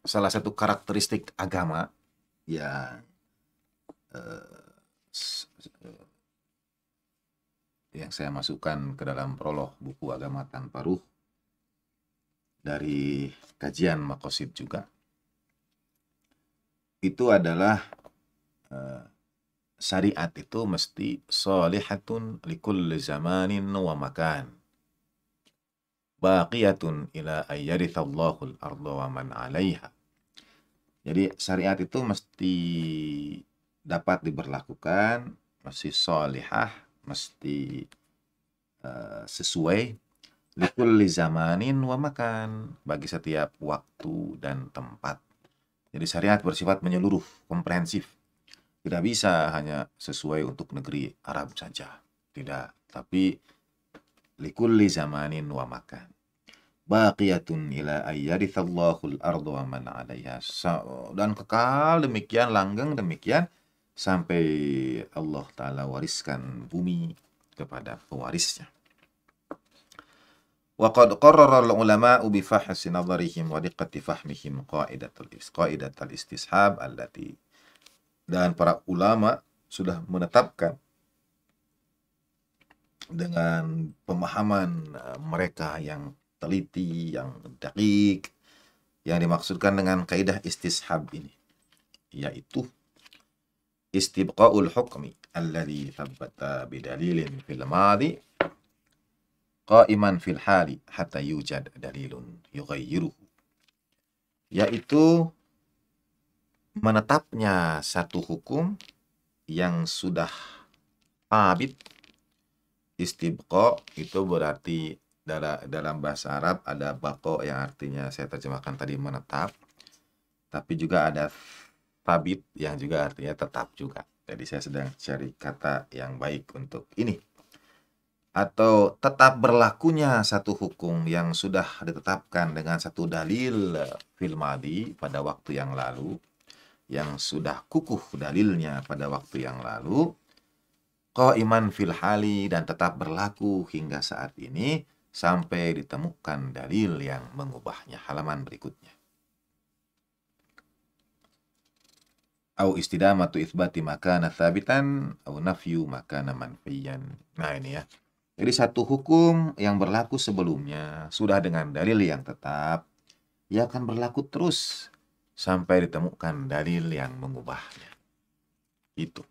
Salah satu karakteristik agama yang eh, eh, yang saya masukkan ke dalam prolog buku agama tanpa ruh dari kajian makosid juga itu adalah uh, syariat itu mesti solihatun likul zamanin wa makan baqiyatun ila ayyarithallahu al wa man 'alaiha jadi syariat itu mesti dapat diberlakukan mesti solihah mesti uh, sesuai likulli zamanin wa makan bagi setiap waktu dan tempat. Jadi syariat bersifat menyeluruh, komprehensif. Tidak bisa hanya sesuai untuk negeri Arab saja. Tidak, tapi likulli zamanin wa makan. Baqiyatun ila ayyadithallahul ardu wa man Dan kekal demikian langgeng demikian sampai Allah taala wariskan bumi kepada pewarisnya. وقد قرر العلماء بفحص نظرهم ودقة فهمهم قاعدة قاعدة الاستصحاب التي dan para ulama sudah menetapkan dengan pemahaman e, mereka yang teliti, yang dakik, yang dimaksudkan dengan kaidah istishab ini, yaitu istibqa'ul hukmi alladhi thabbata bidalilin fil madi qaiman fil hali hatta yujad dalilun yughayyiruhu yaitu menetapnya satu hukum yang sudah abid istibqa itu berarti dalam bahasa Arab ada bako yang artinya saya terjemahkan tadi menetap tapi juga ada tabit yang juga artinya tetap juga jadi saya sedang cari kata yang baik untuk ini atau tetap berlakunya satu hukum yang sudah ditetapkan dengan satu dalil filmadi pada waktu yang lalu yang sudah kukuh dalilnya pada waktu yang lalu qaiman iman filhali dan tetap berlaku hingga saat ini sampai ditemukan dalil yang mengubahnya halaman berikutnya au istidamatu itsbati makana tsabitan au nafyu makana manfiyan nah ini ya jadi satu hukum yang berlaku sebelumnya sudah dengan dalil yang tetap, ia akan berlaku terus sampai ditemukan dalil yang mengubahnya. Itu.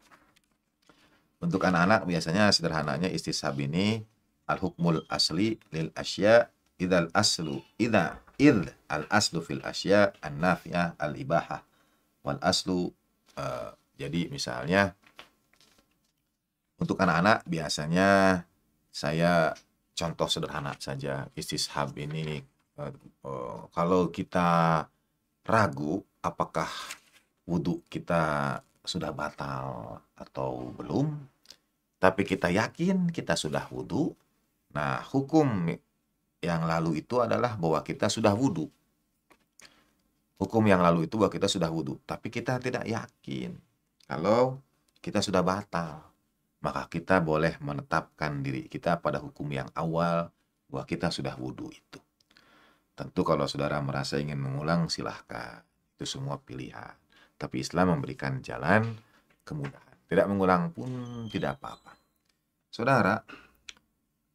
Untuk anak-anak biasanya sederhananya istisab ini al-hukmul asli lil asya idal aslu ida id al aslu fil asya an nafiyah al ibahah wal aslu uh, jadi misalnya untuk anak-anak biasanya saya contoh sederhana saja istishab ini uh, uh, kalau kita ragu apakah wudhu kita sudah batal atau belum tapi kita yakin kita sudah wudhu nah hukum yang lalu itu adalah bahwa kita sudah wudhu hukum yang lalu itu bahwa kita sudah wudhu tapi kita tidak yakin kalau kita sudah batal maka kita boleh menetapkan diri kita pada hukum yang awal bahwa kita sudah wudhu itu. Tentu kalau saudara merasa ingin mengulang silahkan, itu semua pilihan. Tapi Islam memberikan jalan kemudahan. Tidak mengulang pun tidak apa-apa. Saudara,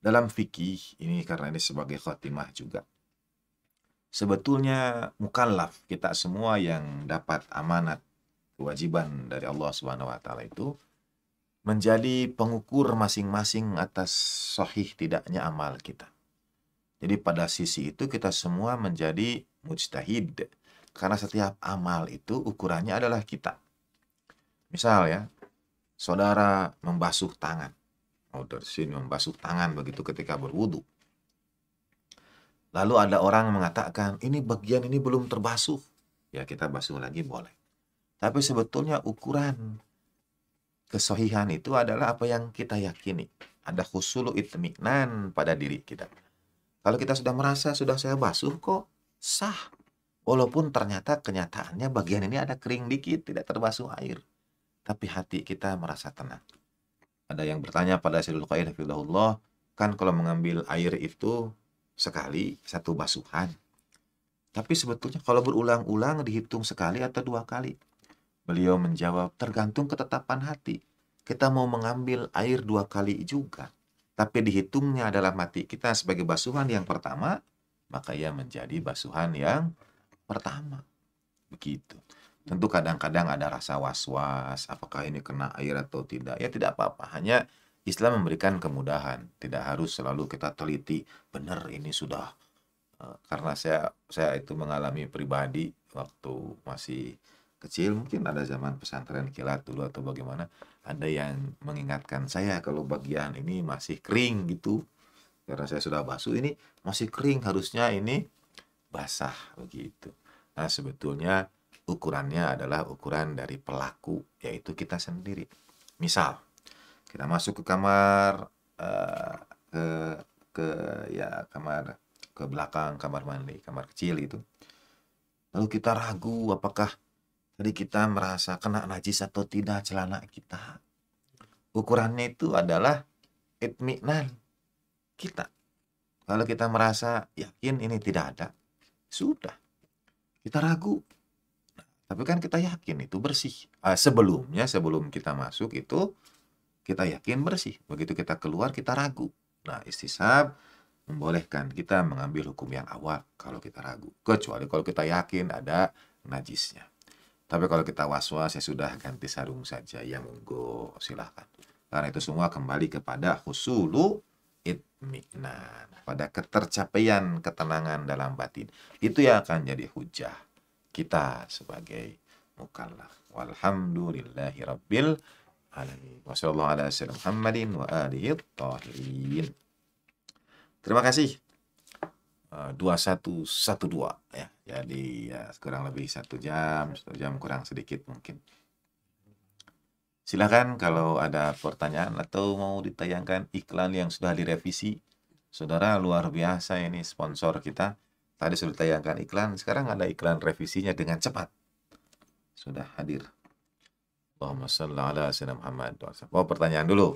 dalam fikih ini karena ini sebagai khotimah juga. Sebetulnya mukallaf kita semua yang dapat amanat kewajiban dari Allah Subhanahu wa taala itu menjadi pengukur masing-masing atas sahih tidaknya amal kita. Jadi pada sisi itu kita semua menjadi mujtahid. Karena setiap amal itu ukurannya adalah kita. Misal ya, saudara membasuh tangan. Oh, dari sini membasuh tangan begitu ketika berwudu. Lalu ada orang mengatakan, ini bagian ini belum terbasuh. Ya kita basuh lagi boleh. Tapi sebetulnya ukuran kesohihan itu adalah apa yang kita yakini. Ada khusulu itminan pada diri kita. Kalau kita sudah merasa sudah saya basuh kok sah. Walaupun ternyata kenyataannya bagian ini ada kering dikit, tidak terbasuh air. Tapi hati kita merasa tenang. Ada yang bertanya pada Sayyidul Qair, Allah, kan kalau mengambil air itu sekali satu basuhan. Tapi sebetulnya kalau berulang-ulang dihitung sekali atau dua kali, Beliau menjawab, tergantung ketetapan hati. Kita mau mengambil air dua kali juga. Tapi dihitungnya adalah mati kita sebagai basuhan yang pertama, maka ia menjadi basuhan yang pertama. Begitu. Tentu kadang-kadang ada rasa was-was, apakah ini kena air atau tidak. Ya tidak apa-apa, hanya Islam memberikan kemudahan. Tidak harus selalu kita teliti, benar ini sudah. Eh, karena saya saya itu mengalami pribadi waktu masih kecil mungkin ada zaman pesantren kilat dulu atau bagaimana ada yang mengingatkan saya kalau bagian ini masih kering gitu karena saya sudah basuh ini masih kering harusnya ini basah begitu nah sebetulnya ukurannya adalah ukuran dari pelaku yaitu kita sendiri misal kita masuk ke kamar uh, ke ke ya kamar ke belakang kamar mandi kamar kecil itu lalu kita ragu apakah jadi kita merasa kena najis atau tidak celana kita. Ukurannya itu adalah itminan kita. Kalau kita merasa yakin ini tidak ada, sudah. Kita ragu. tapi kan kita yakin itu bersih. Uh, sebelumnya, sebelum kita masuk itu, kita yakin bersih. Begitu kita keluar, kita ragu. Nah, istisab membolehkan kita mengambil hukum yang awal kalau kita ragu. Kecuali kalau kita yakin ada najisnya. Tapi kalau kita was-was, ya sudah ganti sarung saja. Ya monggo, silahkan. Karena itu semua kembali kepada husulu itminan. Pada ketercapaian ketenangan dalam batin. Itu yang akan jadi hujah kita sebagai mukallaf. Walhamdulillahi rabbil alamin. Wassalamualaikum warahmatullahi wabarakatuh. Terima kasih. 2112 eh, ya. Jadi ya, kurang lebih satu jam, satu jam kurang sedikit mungkin. Silahkan kalau ada pertanyaan atau mau ditayangkan iklan yang sudah direvisi. Saudara luar biasa ini sponsor kita. Tadi sudah tayangkan iklan, sekarang ada iklan revisinya dengan cepat. Sudah hadir. Allahumma salli ala sayyidina Muhammad. Oh, pertanyaan dulu.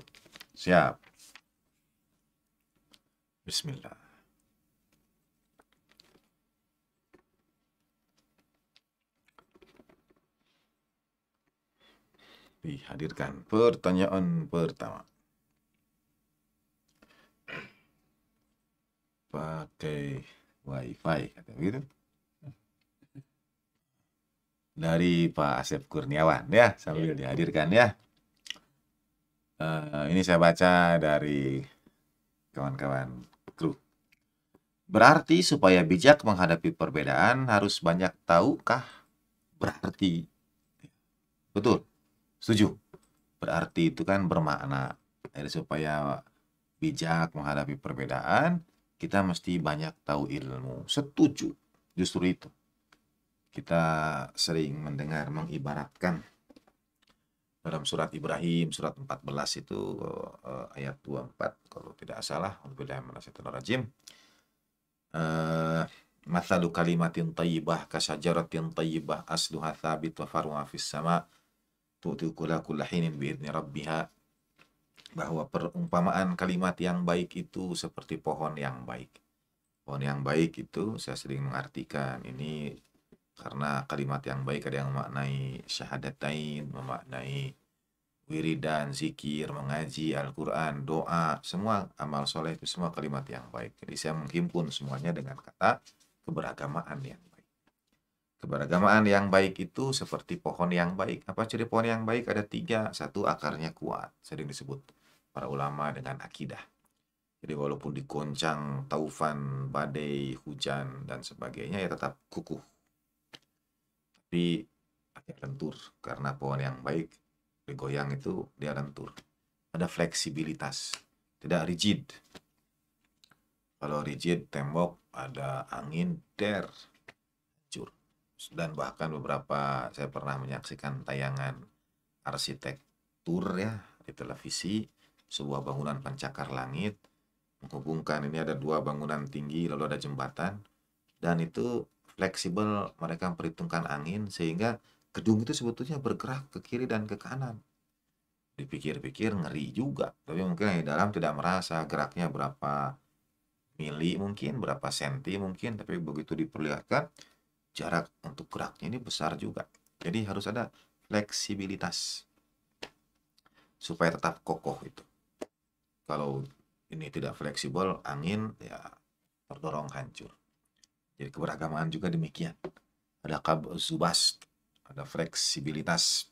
Siap. Bismillah. dihadirkan. Pertanyaan pertama. Pakai wifi katanya begitu. Dari Pak Asep Kurniawan ya sambil ya. dihadirkan ya. Uh, ini saya baca dari kawan-kawan kru. Berarti supaya bijak menghadapi perbedaan harus banyak tahukah berarti. Betul. Setuju. Berarti itu kan bermakna. Jadi supaya bijak menghadapi perbedaan, kita mesti banyak tahu ilmu. Setuju. Justru itu. Kita sering mendengar mengibaratkan dalam surat Ibrahim surat 14 itu uh, ayat 24 kalau tidak salah Alhamdulillah minasyaitonir rajim uh, mathalu kalimatin tayyibah kasajaratin tayyibah asluha thabit wa faruha fis sama biar biha bahwa perumpamaan kalimat yang baik itu seperti pohon yang baik. Pohon yang baik itu saya sering mengartikan ini karena kalimat yang baik ada yang memaknai syahadatain, memaknai wiridan, zikir, mengaji, Al-Quran, doa, semua amal soleh itu semua kalimat yang baik. Jadi saya menghimpun semuanya dengan kata keberagamaan yang Keberagamaan yang baik itu seperti pohon yang baik. Apa ciri pohon yang baik? Ada tiga. Satu, akarnya kuat. Sering disebut para ulama dengan akidah. Jadi walaupun dikoncang, taufan, badai, hujan, dan sebagainya, ya tetap kukuh. Tapi agak lentur. Karena pohon yang baik digoyang itu dia lentur. Ada fleksibilitas. Tidak rigid. Kalau rigid, tembok, ada angin, der, dan bahkan beberapa saya pernah menyaksikan tayangan arsitektur ya di televisi sebuah bangunan pencakar langit menghubungkan ini ada dua bangunan tinggi lalu ada jembatan dan itu fleksibel mereka memperhitungkan angin sehingga gedung itu sebetulnya bergerak ke kiri dan ke kanan dipikir-pikir ngeri juga tapi mungkin di dalam tidak merasa geraknya berapa mili mungkin berapa senti mungkin tapi begitu diperlihatkan jarak untuk geraknya ini besar juga. Jadi harus ada fleksibilitas supaya tetap kokoh itu. Kalau ini tidak fleksibel, angin ya terdorong hancur. Jadi keberagaman juga demikian. Ada kab zubas, ada fleksibilitas.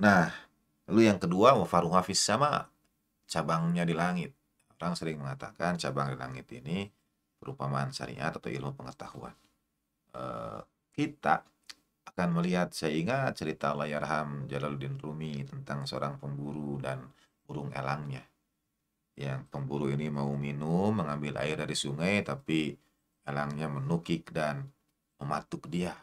Nah, lalu yang kedua wafaruha hafiz sama cabangnya di langit. Orang sering mengatakan cabang di langit ini perumpamaan syariat atau ilmu pengetahuan. Eh, kita akan melihat sehingga cerita Layarham Jalaluddin Rumi tentang seorang pemburu dan burung elangnya. Yang pemburu ini mau minum, mengambil air dari sungai, tapi elangnya menukik dan mematuk dia.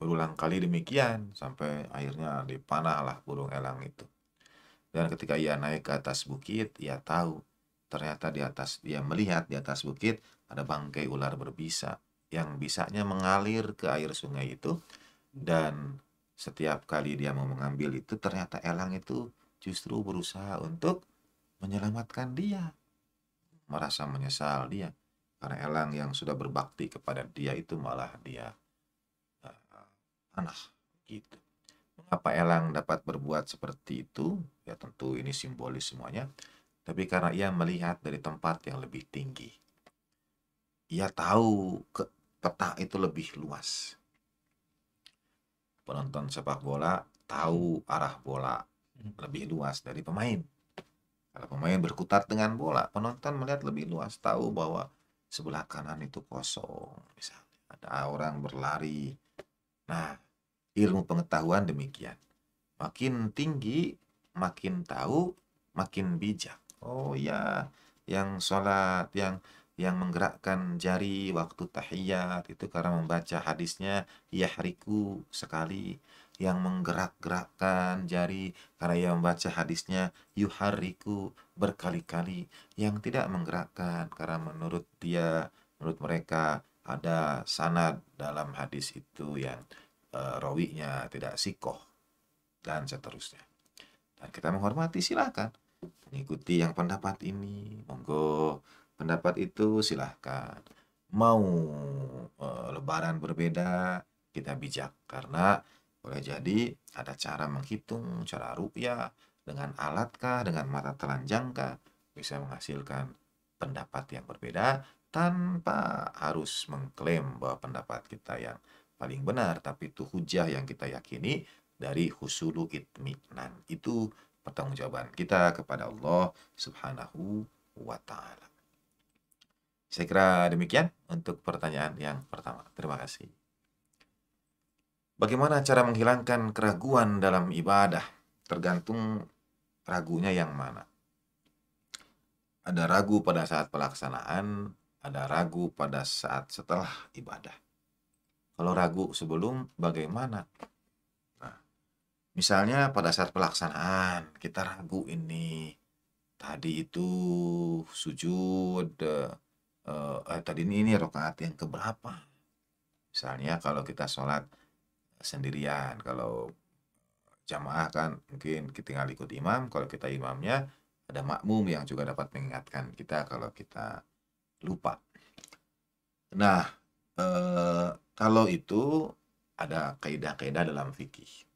Berulang kali demikian, sampai akhirnya dipanahlah burung elang itu. Dan ketika ia naik ke atas bukit, ia tahu ternyata di atas dia melihat di atas bukit ada bangkai ular berbisa yang bisanya mengalir ke air sungai itu dan setiap kali dia mau mengambil itu ternyata elang itu justru berusaha untuk menyelamatkan dia merasa menyesal dia karena elang yang sudah berbakti kepada dia itu malah dia uh, gitu mengapa elang dapat berbuat seperti itu ya tentu ini simbolis semuanya tapi karena ia melihat dari tempat yang lebih tinggi ia tahu ke peta itu lebih luas. Penonton sepak bola tahu arah bola hmm. lebih luas dari pemain. Kalau pemain berkutat dengan bola, penonton melihat lebih luas, tahu bahwa sebelah kanan itu kosong, misalnya ada orang berlari. Nah, ilmu pengetahuan demikian. Makin tinggi, makin tahu, makin bijak. Oh ya, yang sholat, yang yang menggerakkan jari waktu tahiyat itu karena membaca hadisnya yahriku sekali yang menggerak-gerakkan jari karena ia membaca hadisnya yuhariku berkali-kali yang tidak menggerakkan karena menurut dia menurut mereka ada sanad dalam hadis itu yang e, rawinya tidak sikoh dan seterusnya dan kita menghormati silakan mengikuti yang pendapat ini monggo pendapat itu silahkan mau e, lebaran berbeda kita bijak karena boleh jadi ada cara menghitung cara rupiah dengan alatkah dengan mata telanjang bisa menghasilkan pendapat yang berbeda tanpa harus mengklaim bahwa pendapat kita yang paling benar tapi itu hujah yang kita yakini dari husulu itminan itu pertanggungjawaban kita kepada Allah subhanahu wa ta'ala saya kira demikian untuk pertanyaan yang pertama. Terima kasih. Bagaimana cara menghilangkan keraguan dalam ibadah? Tergantung ragunya yang mana. Ada ragu pada saat pelaksanaan, ada ragu pada saat setelah ibadah. Kalau ragu sebelum, bagaimana? Nah, misalnya pada saat pelaksanaan, kita ragu ini. Tadi itu sujud, eh, Eh, eh, tadi ini, ini rokaat yang keberapa misalnya kalau kita sholat sendirian kalau jamaah kan mungkin kita tinggal ikut imam kalau kita imamnya ada makmum yang juga dapat mengingatkan kita kalau kita lupa nah eh, kalau itu ada kaidah-kaidah dalam fikih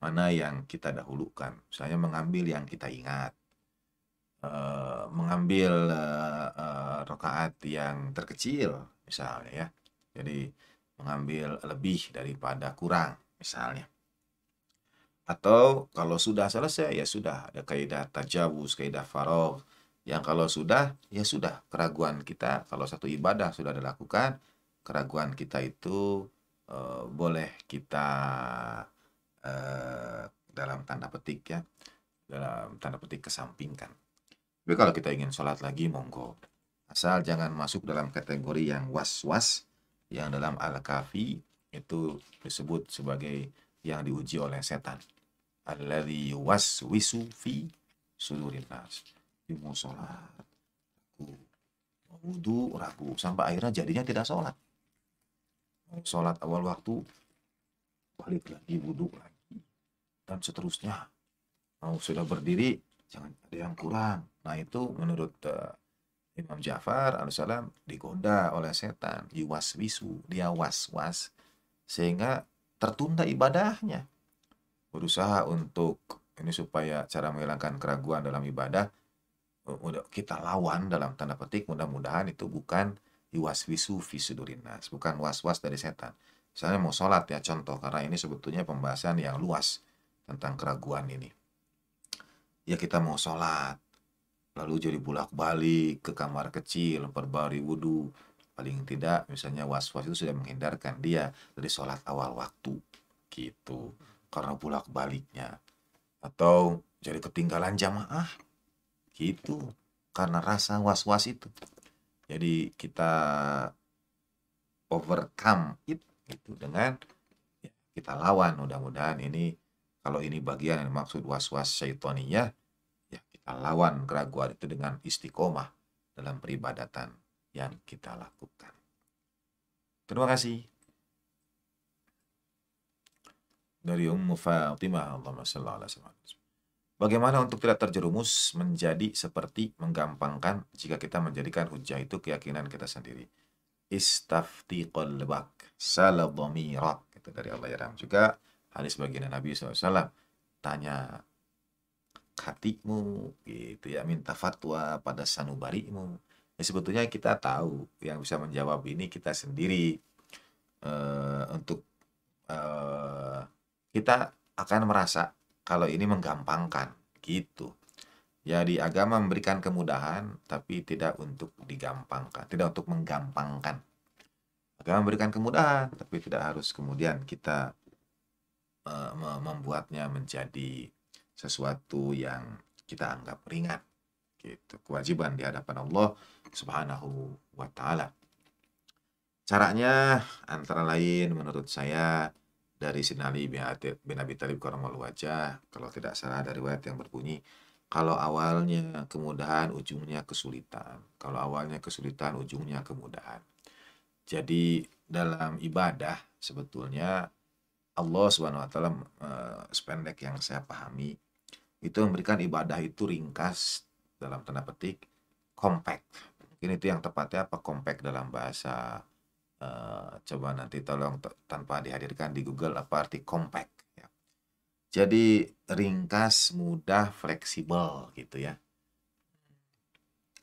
mana yang kita dahulukan misalnya mengambil yang kita ingat eh, mengambil eh, rokaat yang terkecil misalnya ya. Jadi mengambil lebih daripada kurang misalnya. Atau kalau sudah selesai ya sudah ada kaidah tajawuz, kaidah farog. Yang kalau sudah ya sudah keraguan kita kalau satu ibadah sudah dilakukan keraguan kita itu uh, boleh kita uh, dalam tanda petik ya dalam tanda petik kesampingkan. Tapi kalau kita ingin sholat lagi monggo Asal jangan masuk dalam kategori yang was-was, yang dalam Al-Kafi itu disebut sebagai yang diuji oleh setan. Alladhi wisu fi sudurin nas. Di mau sholat, ragu. Mau ragu. Sampai akhirnya jadinya tidak sholat. sholat awal waktu, balik lagi, wudu lagi. Dan seterusnya. Mau sudah berdiri, jangan ada yang kurang. Nah itu menurut uh, Imam Ja'far alaihissalam digoda oleh setan, wisu, dia was-was sehingga tertunda ibadahnya. Berusaha untuk ini supaya cara menghilangkan keraguan dalam ibadah eh, kita lawan dalam tanda petik mudah-mudahan itu bukan yuwaswisu wisu fisudurinas, bukan was-was dari setan. Misalnya mau sholat ya contoh karena ini sebetulnya pembahasan yang luas tentang keraguan ini. Ya kita mau sholat, lalu jadi bulak balik ke kamar kecil perbarui wudhu paling tidak misalnya was was itu sudah menghindarkan dia dari sholat awal waktu gitu karena bulak baliknya atau jadi ketinggalan jamaah gitu karena rasa was was itu jadi kita overcome it gitu dengan ya, kita lawan mudah-mudahan ini kalau ini bagian yang maksud was-was syaitoniyah lawan keraguan itu dengan istiqomah dalam peribadatan yang kita lakukan. Terima kasih. Dari Ummu Fatimah, Allahumma Bagaimana untuk tidak terjerumus menjadi seperti menggampangkan jika kita menjadikan hujah itu keyakinan kita sendiri. Istafti qalbak, saladamirak. Itu dari Allah ya Juga hadis baginda Nabi SAW. Tanya hatimu gitu ya minta fatwa pada sanubarimu ya, sebetulnya kita tahu yang bisa menjawab ini kita sendiri uh, untuk uh, kita akan merasa kalau ini menggampangkan gitu ya di agama memberikan kemudahan tapi tidak untuk digampangkan tidak untuk menggampangkan agama memberikan kemudahan tapi tidak harus kemudian kita uh, membuatnya menjadi sesuatu yang kita anggap ringan gitu kewajiban di hadapan Allah Subhanahu wa taala. Caranya antara lain menurut saya dari Sinali bin, Abi Talib Karamul Wajah kalau tidak salah dari riwayat yang berbunyi kalau awalnya kemudahan ujungnya kesulitan kalau awalnya kesulitan ujungnya kemudahan jadi dalam ibadah sebetulnya Allah swt uh, eh, sependek yang saya pahami itu memberikan ibadah itu ringkas dalam tanda petik compact Ini itu yang tepatnya apa compact dalam bahasa uh, coba nanti tolong tanpa dihadirkan di Google apa arti compact ya. jadi ringkas mudah fleksibel gitu ya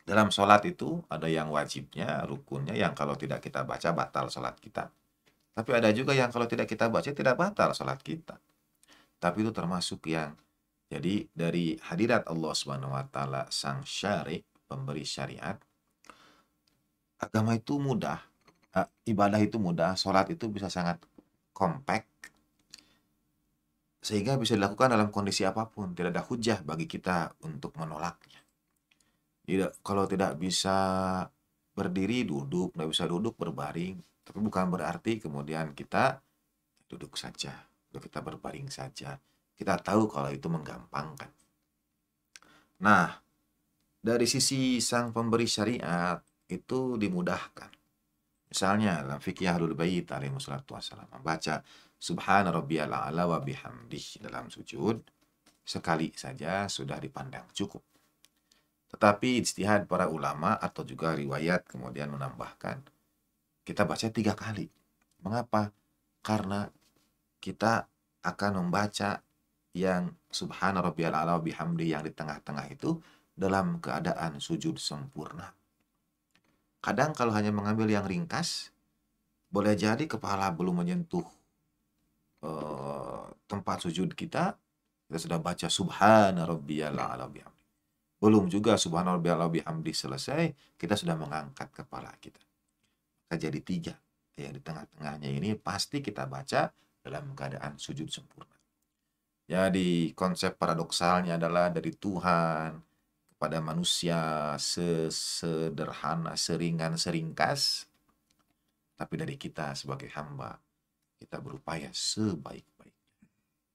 dalam sholat itu ada yang wajibnya rukunnya yang kalau tidak kita baca batal sholat kita tapi ada juga yang kalau tidak kita baca tidak batal sholat kita tapi itu termasuk yang jadi dari hadirat Allah Subhanahu wa taala sang syari, pemberi syariat, agama itu mudah, ibadah itu mudah, sholat itu bisa sangat kompak sehingga bisa dilakukan dalam kondisi apapun, tidak ada hujah bagi kita untuk menolaknya. Tidak, kalau tidak bisa berdiri duduk, tidak bisa duduk berbaring, tapi bukan berarti kemudian kita duduk saja, kita berbaring saja kita tahu kalau itu menggampangkan. Nah, dari sisi sang pemberi syariat itu dimudahkan. Misalnya dalam fikih Ahlul Bait alaihi wassalatu wassalam membaca Subhana rabbiyal a'la wa bihamdih dalam sujud sekali saja sudah dipandang cukup. Tetapi istihad para ulama atau juga riwayat kemudian menambahkan kita baca tiga kali. Mengapa? Karena kita akan membaca yang subhana rabbiyal ala bihamdi yang di tengah-tengah itu dalam keadaan sujud sempurna. Kadang kalau hanya mengambil yang ringkas, boleh jadi kepala belum menyentuh eh, tempat sujud kita, kita sudah baca subhana rabbiyal ala bihamdi. Belum juga subhana rabbiyal ala bihamdi selesai, kita sudah mengangkat kepala kita. Kita jadi tiga. Yang di tengah-tengahnya ini pasti kita baca dalam keadaan sujud sempurna ya di konsep paradoksalnya adalah dari Tuhan kepada manusia sesederhana, seringan, seringkas. Tapi dari kita sebagai hamba, kita berupaya sebaik baik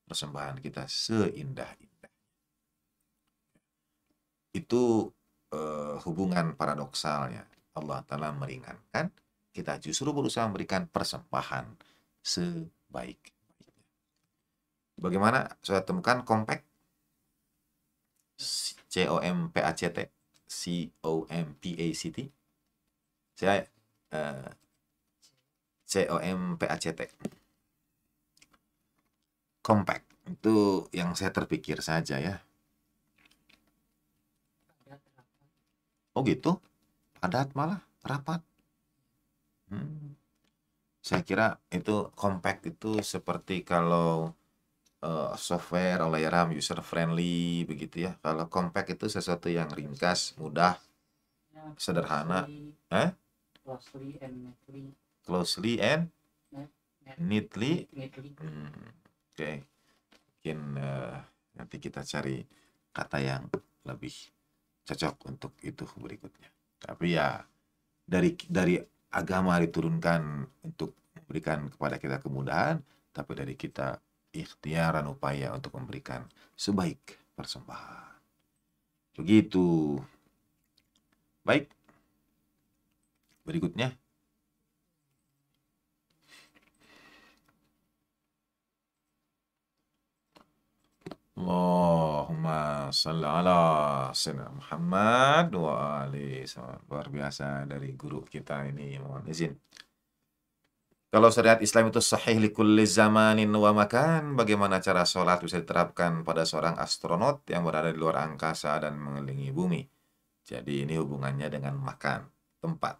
Persembahan kita seindah-indah. Itu eh, hubungan paradoksalnya. Allah Ta'ala meringankan, kita justru berusaha memberikan persembahan sebaik Bagaimana saya temukan compact C O M P A C T C O M P A C T saya eh, C O M P A C T compact itu yang saya terpikir saja ya oh gitu padat malah rapat hmm. saya kira itu compact itu seperti kalau uh, software oleh RAM user friendly begitu ya. Kalau compact itu sesuatu yang ringkas, mudah, ya, sederhana, closely, eh? closely and neatly. Closely and neatly. neatly. Hmm, Oke, okay. mungkin uh, nanti kita cari kata yang lebih cocok untuk itu berikutnya. Tapi ya dari dari agama diturunkan untuk berikan kepada kita kemudahan, tapi dari kita ikhtiaran upaya untuk memberikan sebaik persembahan. Begitu. Baik. Berikutnya. Allahumma salli ala sayyidina Muhammad wa ali Luar biasa dari guru kita ini. Mohon izin. Kalau syariat Islam itu sahih likulli zamanin wa makan, bagaimana cara sholat bisa diterapkan pada seorang astronot yang berada di luar angkasa dan mengelilingi bumi? Jadi ini hubungannya dengan makan, tempat.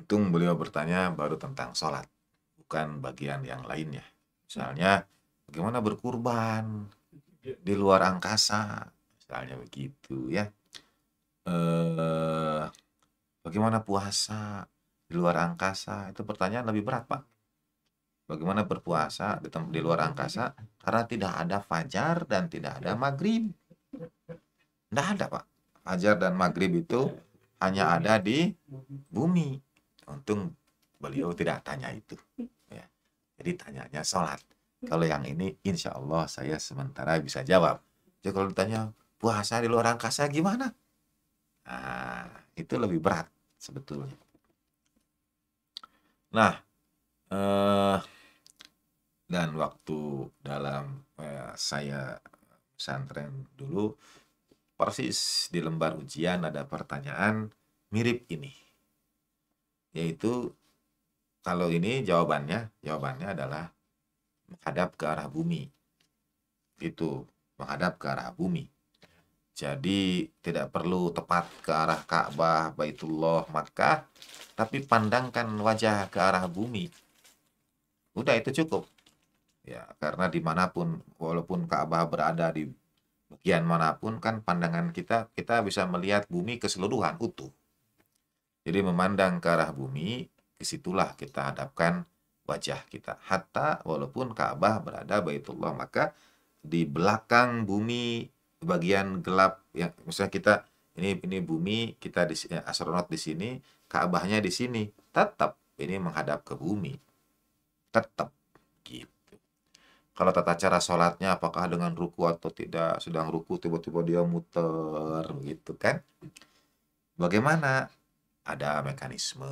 Untung beliau bertanya baru tentang sholat, bukan bagian yang lainnya. Misalnya, bagaimana berkurban di luar angkasa, misalnya begitu ya. Eh, bagaimana puasa, di luar angkasa itu pertanyaan lebih berat pak bagaimana berpuasa di, di luar angkasa karena tidak ada fajar dan tidak ada maghrib tidak ada pak fajar dan maghrib itu hanya ada di bumi untung beliau tidak tanya itu ya. jadi tanyanya sholat kalau yang ini insya Allah saya sementara bisa jawab jadi kalau ditanya puasa di luar angkasa gimana nah, itu lebih berat sebetulnya Nah, eh, dan waktu dalam, eh, saya pesantren dulu, persis di lembar ujian ada pertanyaan mirip ini. Yaitu, kalau ini jawabannya, jawabannya adalah menghadap ke arah bumi. Itu, menghadap ke arah bumi. Jadi tidak perlu tepat ke arah Ka'bah, Baitullah, Makkah, tapi pandangkan wajah ke arah bumi. Udah itu cukup. Ya, karena dimanapun, walaupun Ka'bah berada di bagian manapun, kan pandangan kita, kita bisa melihat bumi keseluruhan, utuh. Jadi memandang ke arah bumi, disitulah kita hadapkan wajah kita. Hatta walaupun Ka'bah berada Baitullah, maka di belakang bumi bagian gelap yang misalnya kita ini ini bumi kita di astronot di sini Ka'bahnya di sini tetap ini menghadap ke bumi tetap gitu kalau tata cara sholatnya apakah dengan ruku atau tidak sedang ruku tiba-tiba dia muter gitu kan bagaimana ada mekanisme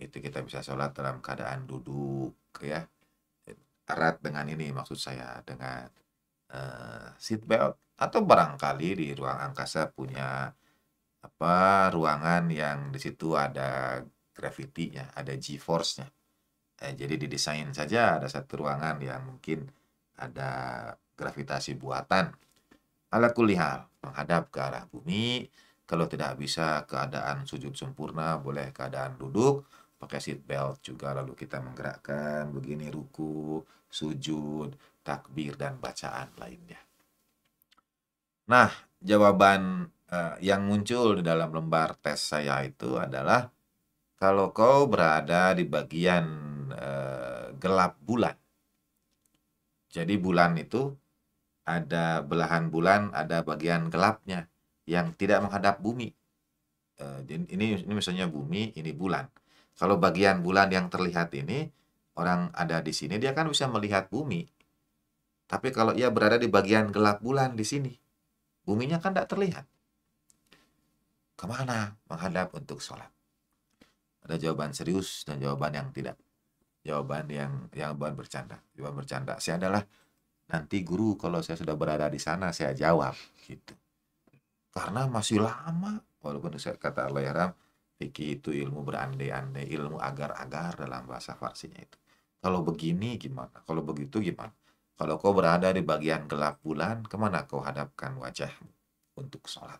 itu kita bisa sholat dalam keadaan duduk ya erat dengan ini maksud saya dengan uh, seat belt atau barangkali di ruang angkasa punya apa ruangan yang di situ ada gravitinya, ada g-force-nya. Eh, jadi didesain saja ada satu ruangan yang mungkin ada gravitasi buatan. Ala kulihal menghadap ke arah bumi, kalau tidak bisa keadaan sujud sempurna, boleh keadaan duduk, pakai seat belt juga lalu kita menggerakkan begini ruku, sujud, takbir dan bacaan lainnya. Nah, jawaban uh, yang muncul di dalam lembar tes saya itu adalah kalau kau berada di bagian uh, gelap bulan. Jadi bulan itu ada belahan bulan, ada bagian gelapnya yang tidak menghadap bumi. Uh, ini ini misalnya bumi, ini bulan. Kalau bagian bulan yang terlihat ini orang ada di sini dia kan bisa melihat bumi. Tapi kalau ia berada di bagian gelap bulan di sini, Buminya kan tidak terlihat. Kemana menghadap untuk sholat? Ada jawaban serius dan jawaban yang tidak. Jawaban yang yang jawaban bercanda. Jawaban bercanda. Saya adalah nanti guru kalau saya sudah berada di sana saya jawab gitu. Karena masih lama walaupun saya kata Allah ya Ram, fikih itu ilmu berandai-andai, ilmu agar-agar dalam bahasa Farsinya itu. Kalau begini gimana? Kalau begitu gimana? Kalau kau berada di bagian gelap bulan, kemana kau hadapkan wajahmu untuk sholat?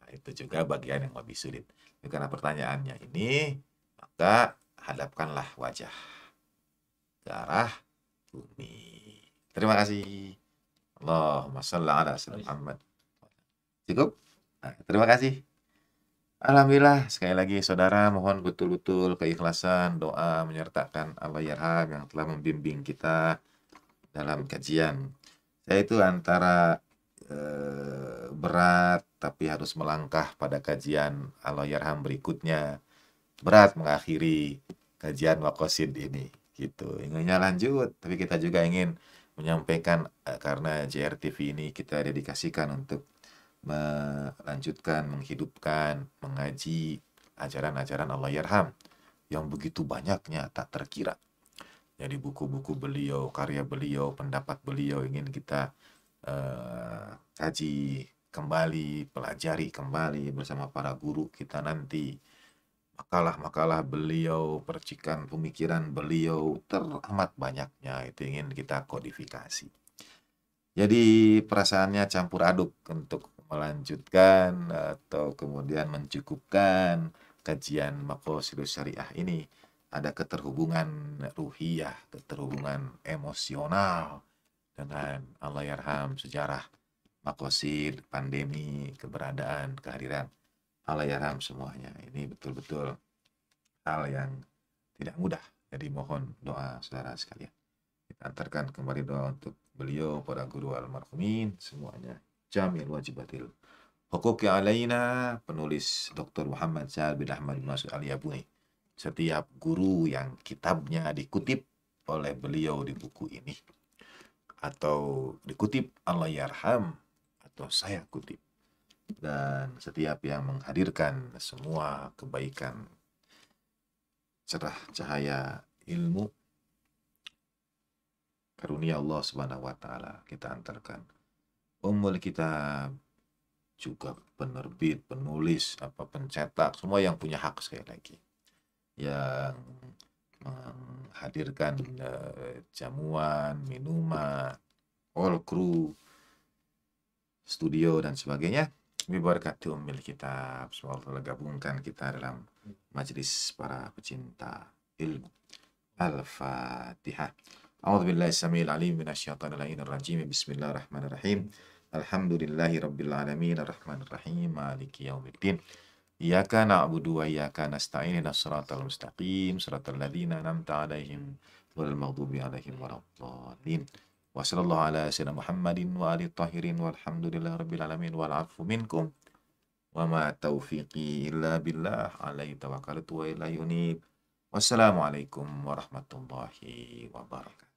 Nah, itu juga bagian yang lebih sulit. karena pertanyaannya ini, maka hadapkanlah wajah ke arah bumi. Terima kasih. Allahumma sholli ala Muhammad. Cukup? Nah, terima kasih. Alhamdulillah, sekali lagi saudara mohon betul-betul keikhlasan, doa menyertakan Allah Yarham yang telah membimbing kita dalam kajian. Saya itu antara eh, berat tapi harus melangkah pada kajian Allah Yarham berikutnya. Berat mengakhiri kajian Wakosid ini gitu. Inginnya lanjut, tapi kita juga ingin menyampaikan eh, karena JRTV ini kita dedikasikan untuk melanjutkan, menghidupkan, mengaji ajaran-ajaran Allah Yarham yang begitu banyaknya tak terkira. Jadi buku-buku beliau, karya beliau, pendapat beliau ingin kita uh, kaji kembali, pelajari kembali bersama para guru kita nanti. Makalah-makalah beliau, percikan pemikiran beliau, teramat banyaknya itu ingin kita kodifikasi. Jadi perasaannya campur aduk untuk melanjutkan atau kemudian mencukupkan kajian makosidus syariah ini ada keterhubungan ruhiyah, keterhubungan emosional dengan Allahyarham sejarah makosid, pandemi, keberadaan, kehadiran Allahyarham semuanya. Ini betul-betul hal yang tidak mudah. Jadi mohon doa saudara sekalian. Kita antarkan kembali doa untuk beliau para guru almarhumin semuanya. Jamil Wajibatil Hukuki Alaina penulis Dr. Muhammad Syahr bin Ahmad bin Masud Ali Setiap guru yang kitabnya dikutip oleh beliau di buku ini atau dikutip Allah Yarham atau saya kutip dan setiap yang menghadirkan semua kebaikan cerah cahaya ilmu karunia Allah Subhanahu wa taala kita antarkan Umul oh, kita juga penerbit, penulis, apa pencetak, semua yang punya hak sekali lagi. Yang menghadirkan eh, jamuan, minuman, all crew, studio dan sebagainya. kata Umul kitab. Semoga Allah gabungkan kita dalam majelis para pecinta ilmu. Al-Fatihah. A'udzu billahi samil alim minasyaitonir rajim. rajim. Bismillahirrahmanirrahim. Alhamdulillahi rabbil alamin arrahmanir rahim maliki yaumiddin. Iyyaka na'budu wa iyyaka nasta'in ihdinas siratal mustaqim siratal ladzina an'amta 'alaihim ghairil maghdubi 'alaihim waladdallin. Wa sallallahu ala sayyidina Muhammadin wa ali tahirin walhamdulillahi rabbil alamin wal 'afu minkum. Wa ma taufiqi illa billah alaihi tawakkaltu wa ilaihi unib. Wassalamualaikum warahmatullahi wabarakatuh.